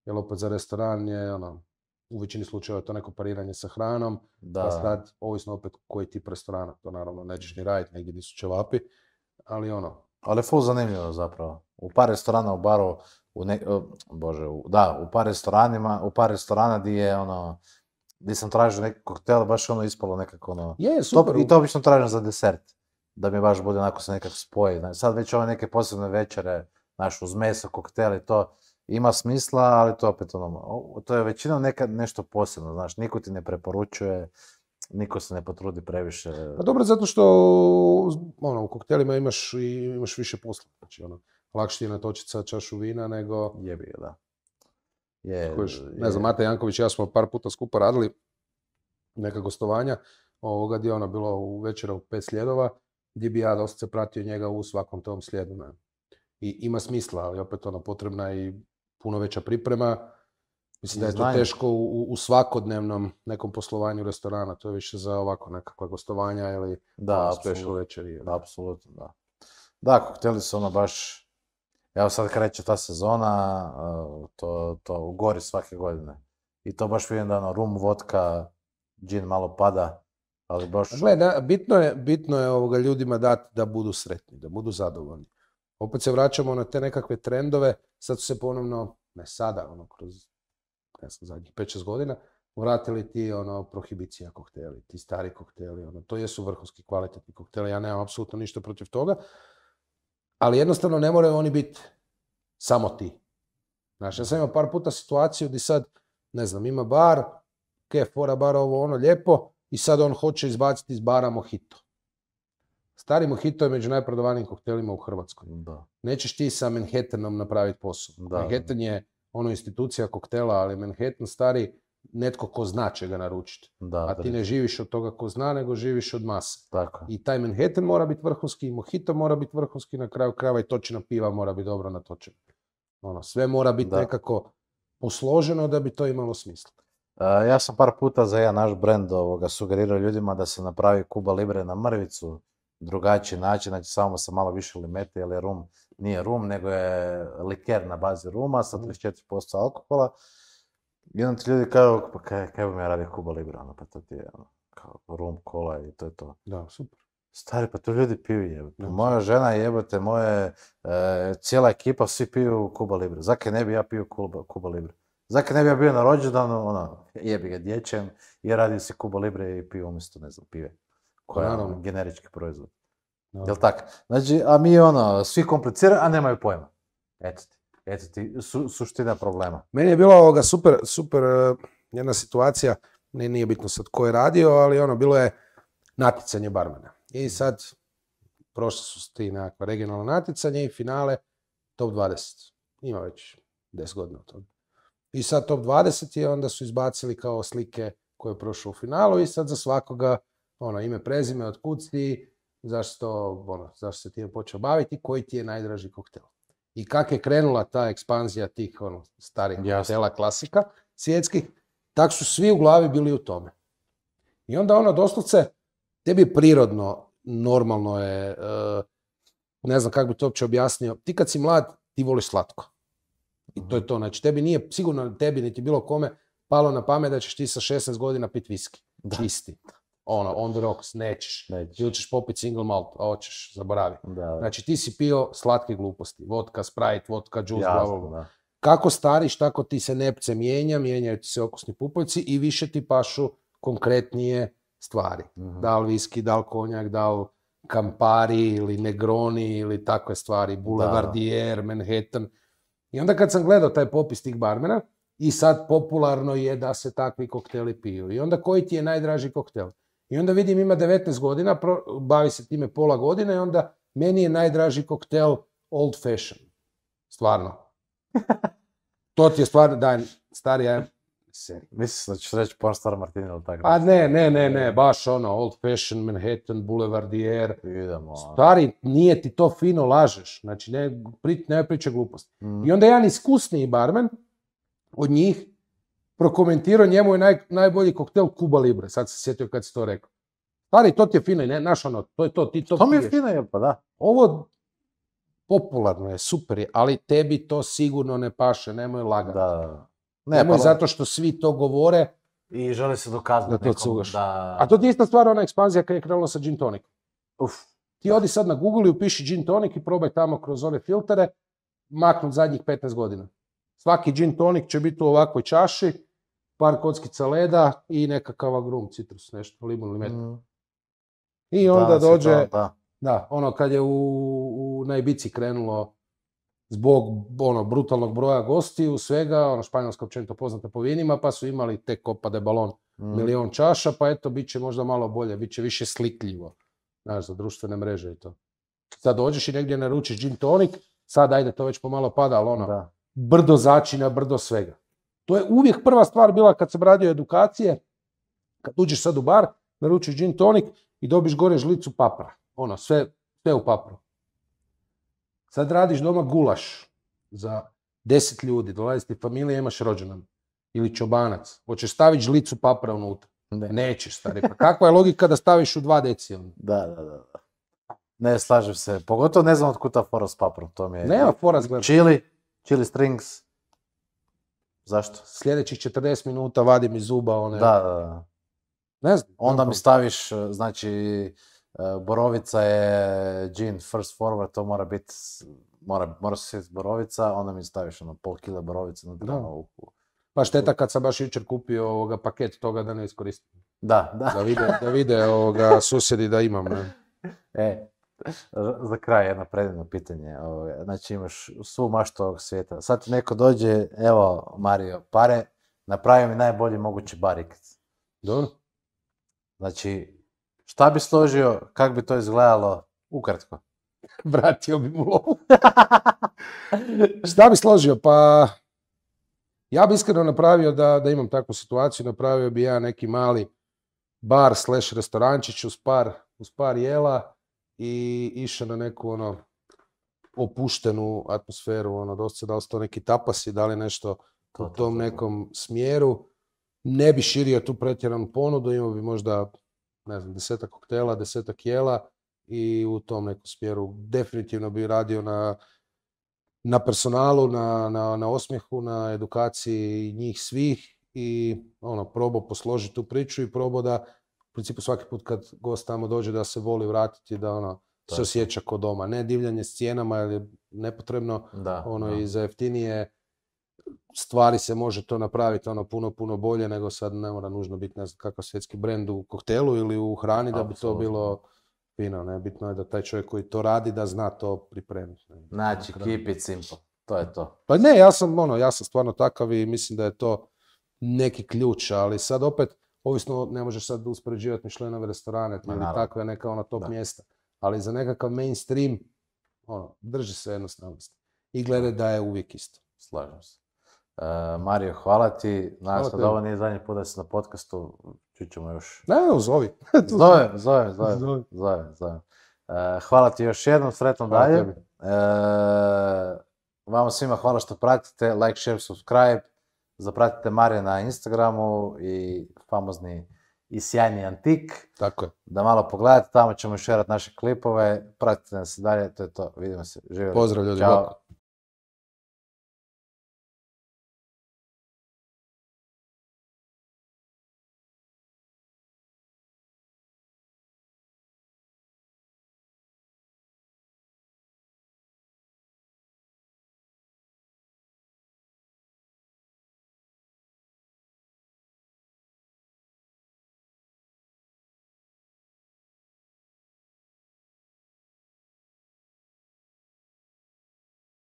Jer opet za restoran je ono, u većini slučajeva to neko pariranje sa hranom, da. pa sad, ovisno opet koji tip restorana, to naravno nećeš ni raditi negdje nisu su ćevapi, ali ono. Ali je full zanimljivo zapravo. U par restorana u baru, u ne, bože, da, u par restoranima, u par restorana gdje je ono, gdje sam tražio neki koktel, baš ono ispalo nekako ono... Je, super. To, I to obično tražim za desert. Da mi baš bude onako se nekako spoji. Sad već ove neke posebne večere, znaš, uz meso, koktel i to, ima smisla, ali to opet ono, to je većina nekad nešto posebno, znaš, niko ti ne preporučuje, niko se ne potrudi previše. Pa dobro, zato što ono, u koktelima imaš, imaš više posla, znači ono, lakše je natočiti sa čašu vina nego... Jebi, da. Je, Kojiš, ne znam, Mate Janković i ja smo par puta skupa radili neka gostovanja, ovoga gdje ono, bilo u večera u pet sljedova, gdje bi ja dosta se pratio njega u svakom tom slijedu. I ima smisla, ali opet ono potrebna i puno veća priprema. Mislim da je to teško u, svakodnevnom nekom poslovanju restorana, to je više za ovako nekakva gostovanja ili da, ono special večeri. Da, apsolutno, da. Da, htjeli su ono baš, evo sad kreće ta sezona, e, to, to gori svake godine. I to baš vidim da ono, rum, vodka, džin malo pada, ali baš... Gle, bitno je, bitno je ovoga ljudima dati da budu sretni, da budu zadovoljni opet se vraćamo na te nekakve trendove, sad su se ponovno, ne sada, ono, kroz zadnjih 5-6 godina, vratili ti ono, prohibicija kokteli, ti stari kokteli, ono, to jesu vrhunski kvalitetni kokteli, ja nemam apsolutno ništa protiv toga, ali jednostavno ne moraju oni biti samo ti. Znači, ja sam imao par puta situaciju gdje sad, ne znam, ima bar, kef, fora bar ovo ono lijepo i sad on hoće izbaciti iz bara mojito. Stari mojito je među najprodavanijim koktelima u Hrvatskoj. Nećeš ti sa Manhattanom napraviti posao. Da, Manhattan je ono institucija koktela, ali Manhattan stari netko ko zna će ga naručiti. Da, A ti ne živiš od toga ko zna, nego živiš od masa. Tako. I taj Manhattan mora biti vrhunski, mojito mora biti vrhunski, na kraju krava i točina piva mora biti dobro natočena. Ono, sve mora biti nekako posloženo da bi to imalo smisla. E, ja sam par puta za jedan naš brend sugerirao ljudima da se napravi Kuba Libre na mrvicu drugačiji način, znači samo sa malo više limete, jer je rum nije rum, nego je liker na bazi ruma sa 34% mhm. alkohola. I onda ti ljudi kao pa kaj, kaj bi radio Kuba Libre, ono, pa to ti je ono, kao rum, kola i to je to. Da, super. Stari, pa to ljudi piju jebate. Moja žena jebate, moje, eh, cijela ekipa, svi piju Kuba Libre. Zakaj ne bi ja pio Kuba, Kuba Libre? Zakaj ne bi ja bio na rođendanu, ono, jebi ga dječem i radio se Kuba Libre i piju umjesto, ne znam, pive koja je ono generički proizvod. Jel tako? Znači, a mi ono, svi kompliciraju, a nemaju pojma. Eto ti, eto ti, suština problema. Meni je bila ovoga super, super e, jedna situacija, nije bitno sad ko je radio, ali ono, bilo je natjecanje barmana. I mhm. sad, prošli su ti nekakva regionalno natjecanje i finale top 20. Ima već 10 godina od toga. I sad top 20 je onda su izbacili kao slike koje je prošlo u finalu i sad za svakoga ono, ime, prezime, od si, zašto, ono, zašto se ti počeo baviti, koji ti je najdraži koktel. I kako je krenula ta ekspanzija tih ono, starih koktela, klasika, svjetskih, tak su svi u glavi bili u tome. I onda ono doslovce, tebi prirodno, normalno je, eh, ne znam kako bi to uopće objasnio, ti kad si mlad, ti voliš slatko. I to je mhm. to, znači tebi nije, sigurno tebi niti bilo kome, palo na pamet da ćeš ti sa 16 godina pit viski. Čisti ono, on the rocks, nećeš. nećeš. Ili ćeš popiti single malt, a hoćeš, zaboravi. Da. Znači ti si pio slatke gluposti, vodka, sprite, vodka, džuz, Kako stariš, tako ti se nepce mijenja, mijenjaju ti se okusni pupoljci i više ti pašu konkretnije stvari. mm Da li viski, da li konjak, da li kampari ili negroni ili takve stvari, boulevardier, Manhattan. I onda kad sam gledao taj popis tih barmena, i sad popularno je da se takvi kokteli piju. I onda koji ti je najdraži koktel? I onda vidim ima 19 godina, bavi se time pola godine i onda meni je najdraži koktel old fashion. Stvarno. to ti je stvarno, daj, stari, ja Misliš da ćeš reći pornstar Martini ili tako? A pa ne, ne, ne, ne, baš ono, old fashion, Manhattan, Boulevardier. Idemo. Ono. Stari, nije ti to fino, lažeš. Znači, ne, priče priča glupost. Mm. I onda jedan iskusniji barmen od njih prokomentirao njemu je najbolji koktel Kuba Libre. Sad se sjetio kad si to rekao. Stari, to ti je fina, ne, naš ono, to je to, ti to To mi je fino, je, pa da. Ovo popularno je, super je, ali tebi to sigurno ne paše, nemoj lagati. Da. Ne, nemoj pa zato što svi to govore. I žele se dokazati da Da... A to ti je ista stvar, ona ekspanzija kad je krenula sa gin tonic. Uf. Ti odi sad na Google i upiši gin Tonik i probaj tamo kroz one filtere maknut zadnjih 15 godina. Svaki gin tonic će biti u ovakvoj čaši, par kockica leda i nekakav agrum, citrus, nešto, limun ili mm. I onda dođe, da, ono kad je u, najbici krenulo zbog ono, brutalnog broja gostiju, svega, ono, Španjolska općenito poznata po vinima, pa su imali te kopa de balon mm. milion čaša, pa eto, bit će možda malo bolje, bit će više slikljivo, znaš, za društvene mreže i to. Sad dođeš i negdje naručiš gin Tonik, sad ajde, to već pomalo pada, ali ono, brdo začina, brdo svega. To je uvijek prva stvar bila kad sam radio edukacije, kad uđeš sad u bar, naručiš gin tonik i dobiš gore žlicu papra. Ono, sve, sve u papru. Sad radiš doma gulaš za deset ljudi, dolazi ti familija, imaš rođenom ili čobanac. Hoćeš staviti žlicu papra unutra. Ne. Nećeš, stari. Pa kakva je logika da staviš u dva decije Da, da, da. Ne, slažem se. Pogotovo ne znam od kuta fora s paprom. To mi je... Nema fora Čili, chili strings, Zašto? Sljedećih 40 minuta vadim iz zuba one... Da, da. Ne znam. Onda mi staviš, e, znači, e, Borovica je gin first forward, to mora biti, mora, mora se Borovica, onda mi staviš ono pol kila Borovice na da. Ono, pa šteta kad sam baš jučer kupio ovoga paket toga da ne iskoristim. Da, da. Da vide, da ovoga susjedi da imam. Ne? E, za kraj jedno predivno pitanje. Ovaj, znači imaš svu maštu ovog svijeta. Sad ti neko dođe, evo Mario, pare, napravi mi najbolji mogući barikac. Dobro. Znači, šta bi složio, kak bi to izgledalo ukratko? Vratio bi mu lovu. šta bi složio? Pa, ja bi iskreno napravio da, da imam takvu situaciju, napravio bi ja neki mali bar slash restorančić par, uz par jela, i išao na neku ono opuštenu atmosferu, ono, dosta da li neki tapasi, da li nešto u tom nekom smjeru. Ne bi širio tu pretjeranu ponudu, imao bi možda, ne znam, desetak koktela, desetak jela i u tom nekom smjeru definitivno bi radio na, na personalu, na, na, na osmijehu, na edukaciji njih svih i ono, probao posložiti tu priču i probao da principu svaki put kad gost tamo dođe da se voli vratiti, da ono, se osjeća kod doma. Ne divljanje s cijenama jer je nepotrebno, da, ono da. i za jeftinije stvari se može to napraviti ono puno, puno bolje nego sad ne mora nužno biti ne znam kakav svjetski brend u koktelu ili u hrani da bi to bilo fino. Ne? Bitno je da taj čovjek koji to radi da zna to pripremiti. Znači, keep it simple. To je to. Pa ne, ja sam, ono, ja sam stvarno takav i mislim da je to neki ključ, ali sad opet ovisno ne možeš sad uspoređivati Michelinove restorane pa ili takve neka ona top mjesta, ali za nekakav mainstream, ono, drži se jednostavnosti i gledaj da je uvijek isto. Slažem se. E, Mario, hvala ti. Nadam se ovo nije zadnji put da si na podcastu. ćemo još. Ne, zovem, e, hvala ti još jednom, sretno dalje. E, vama svima hvala što pratite, like, share, subscribe. Zapratite Marija na Instagramu i famozni i sjajni antik. Tako Da malo pogledate, tamo ćemo šerat naše klipove. Pratite nas i dalje, to je to. Vidimo se. Živjeli. Pozdrav ljudi.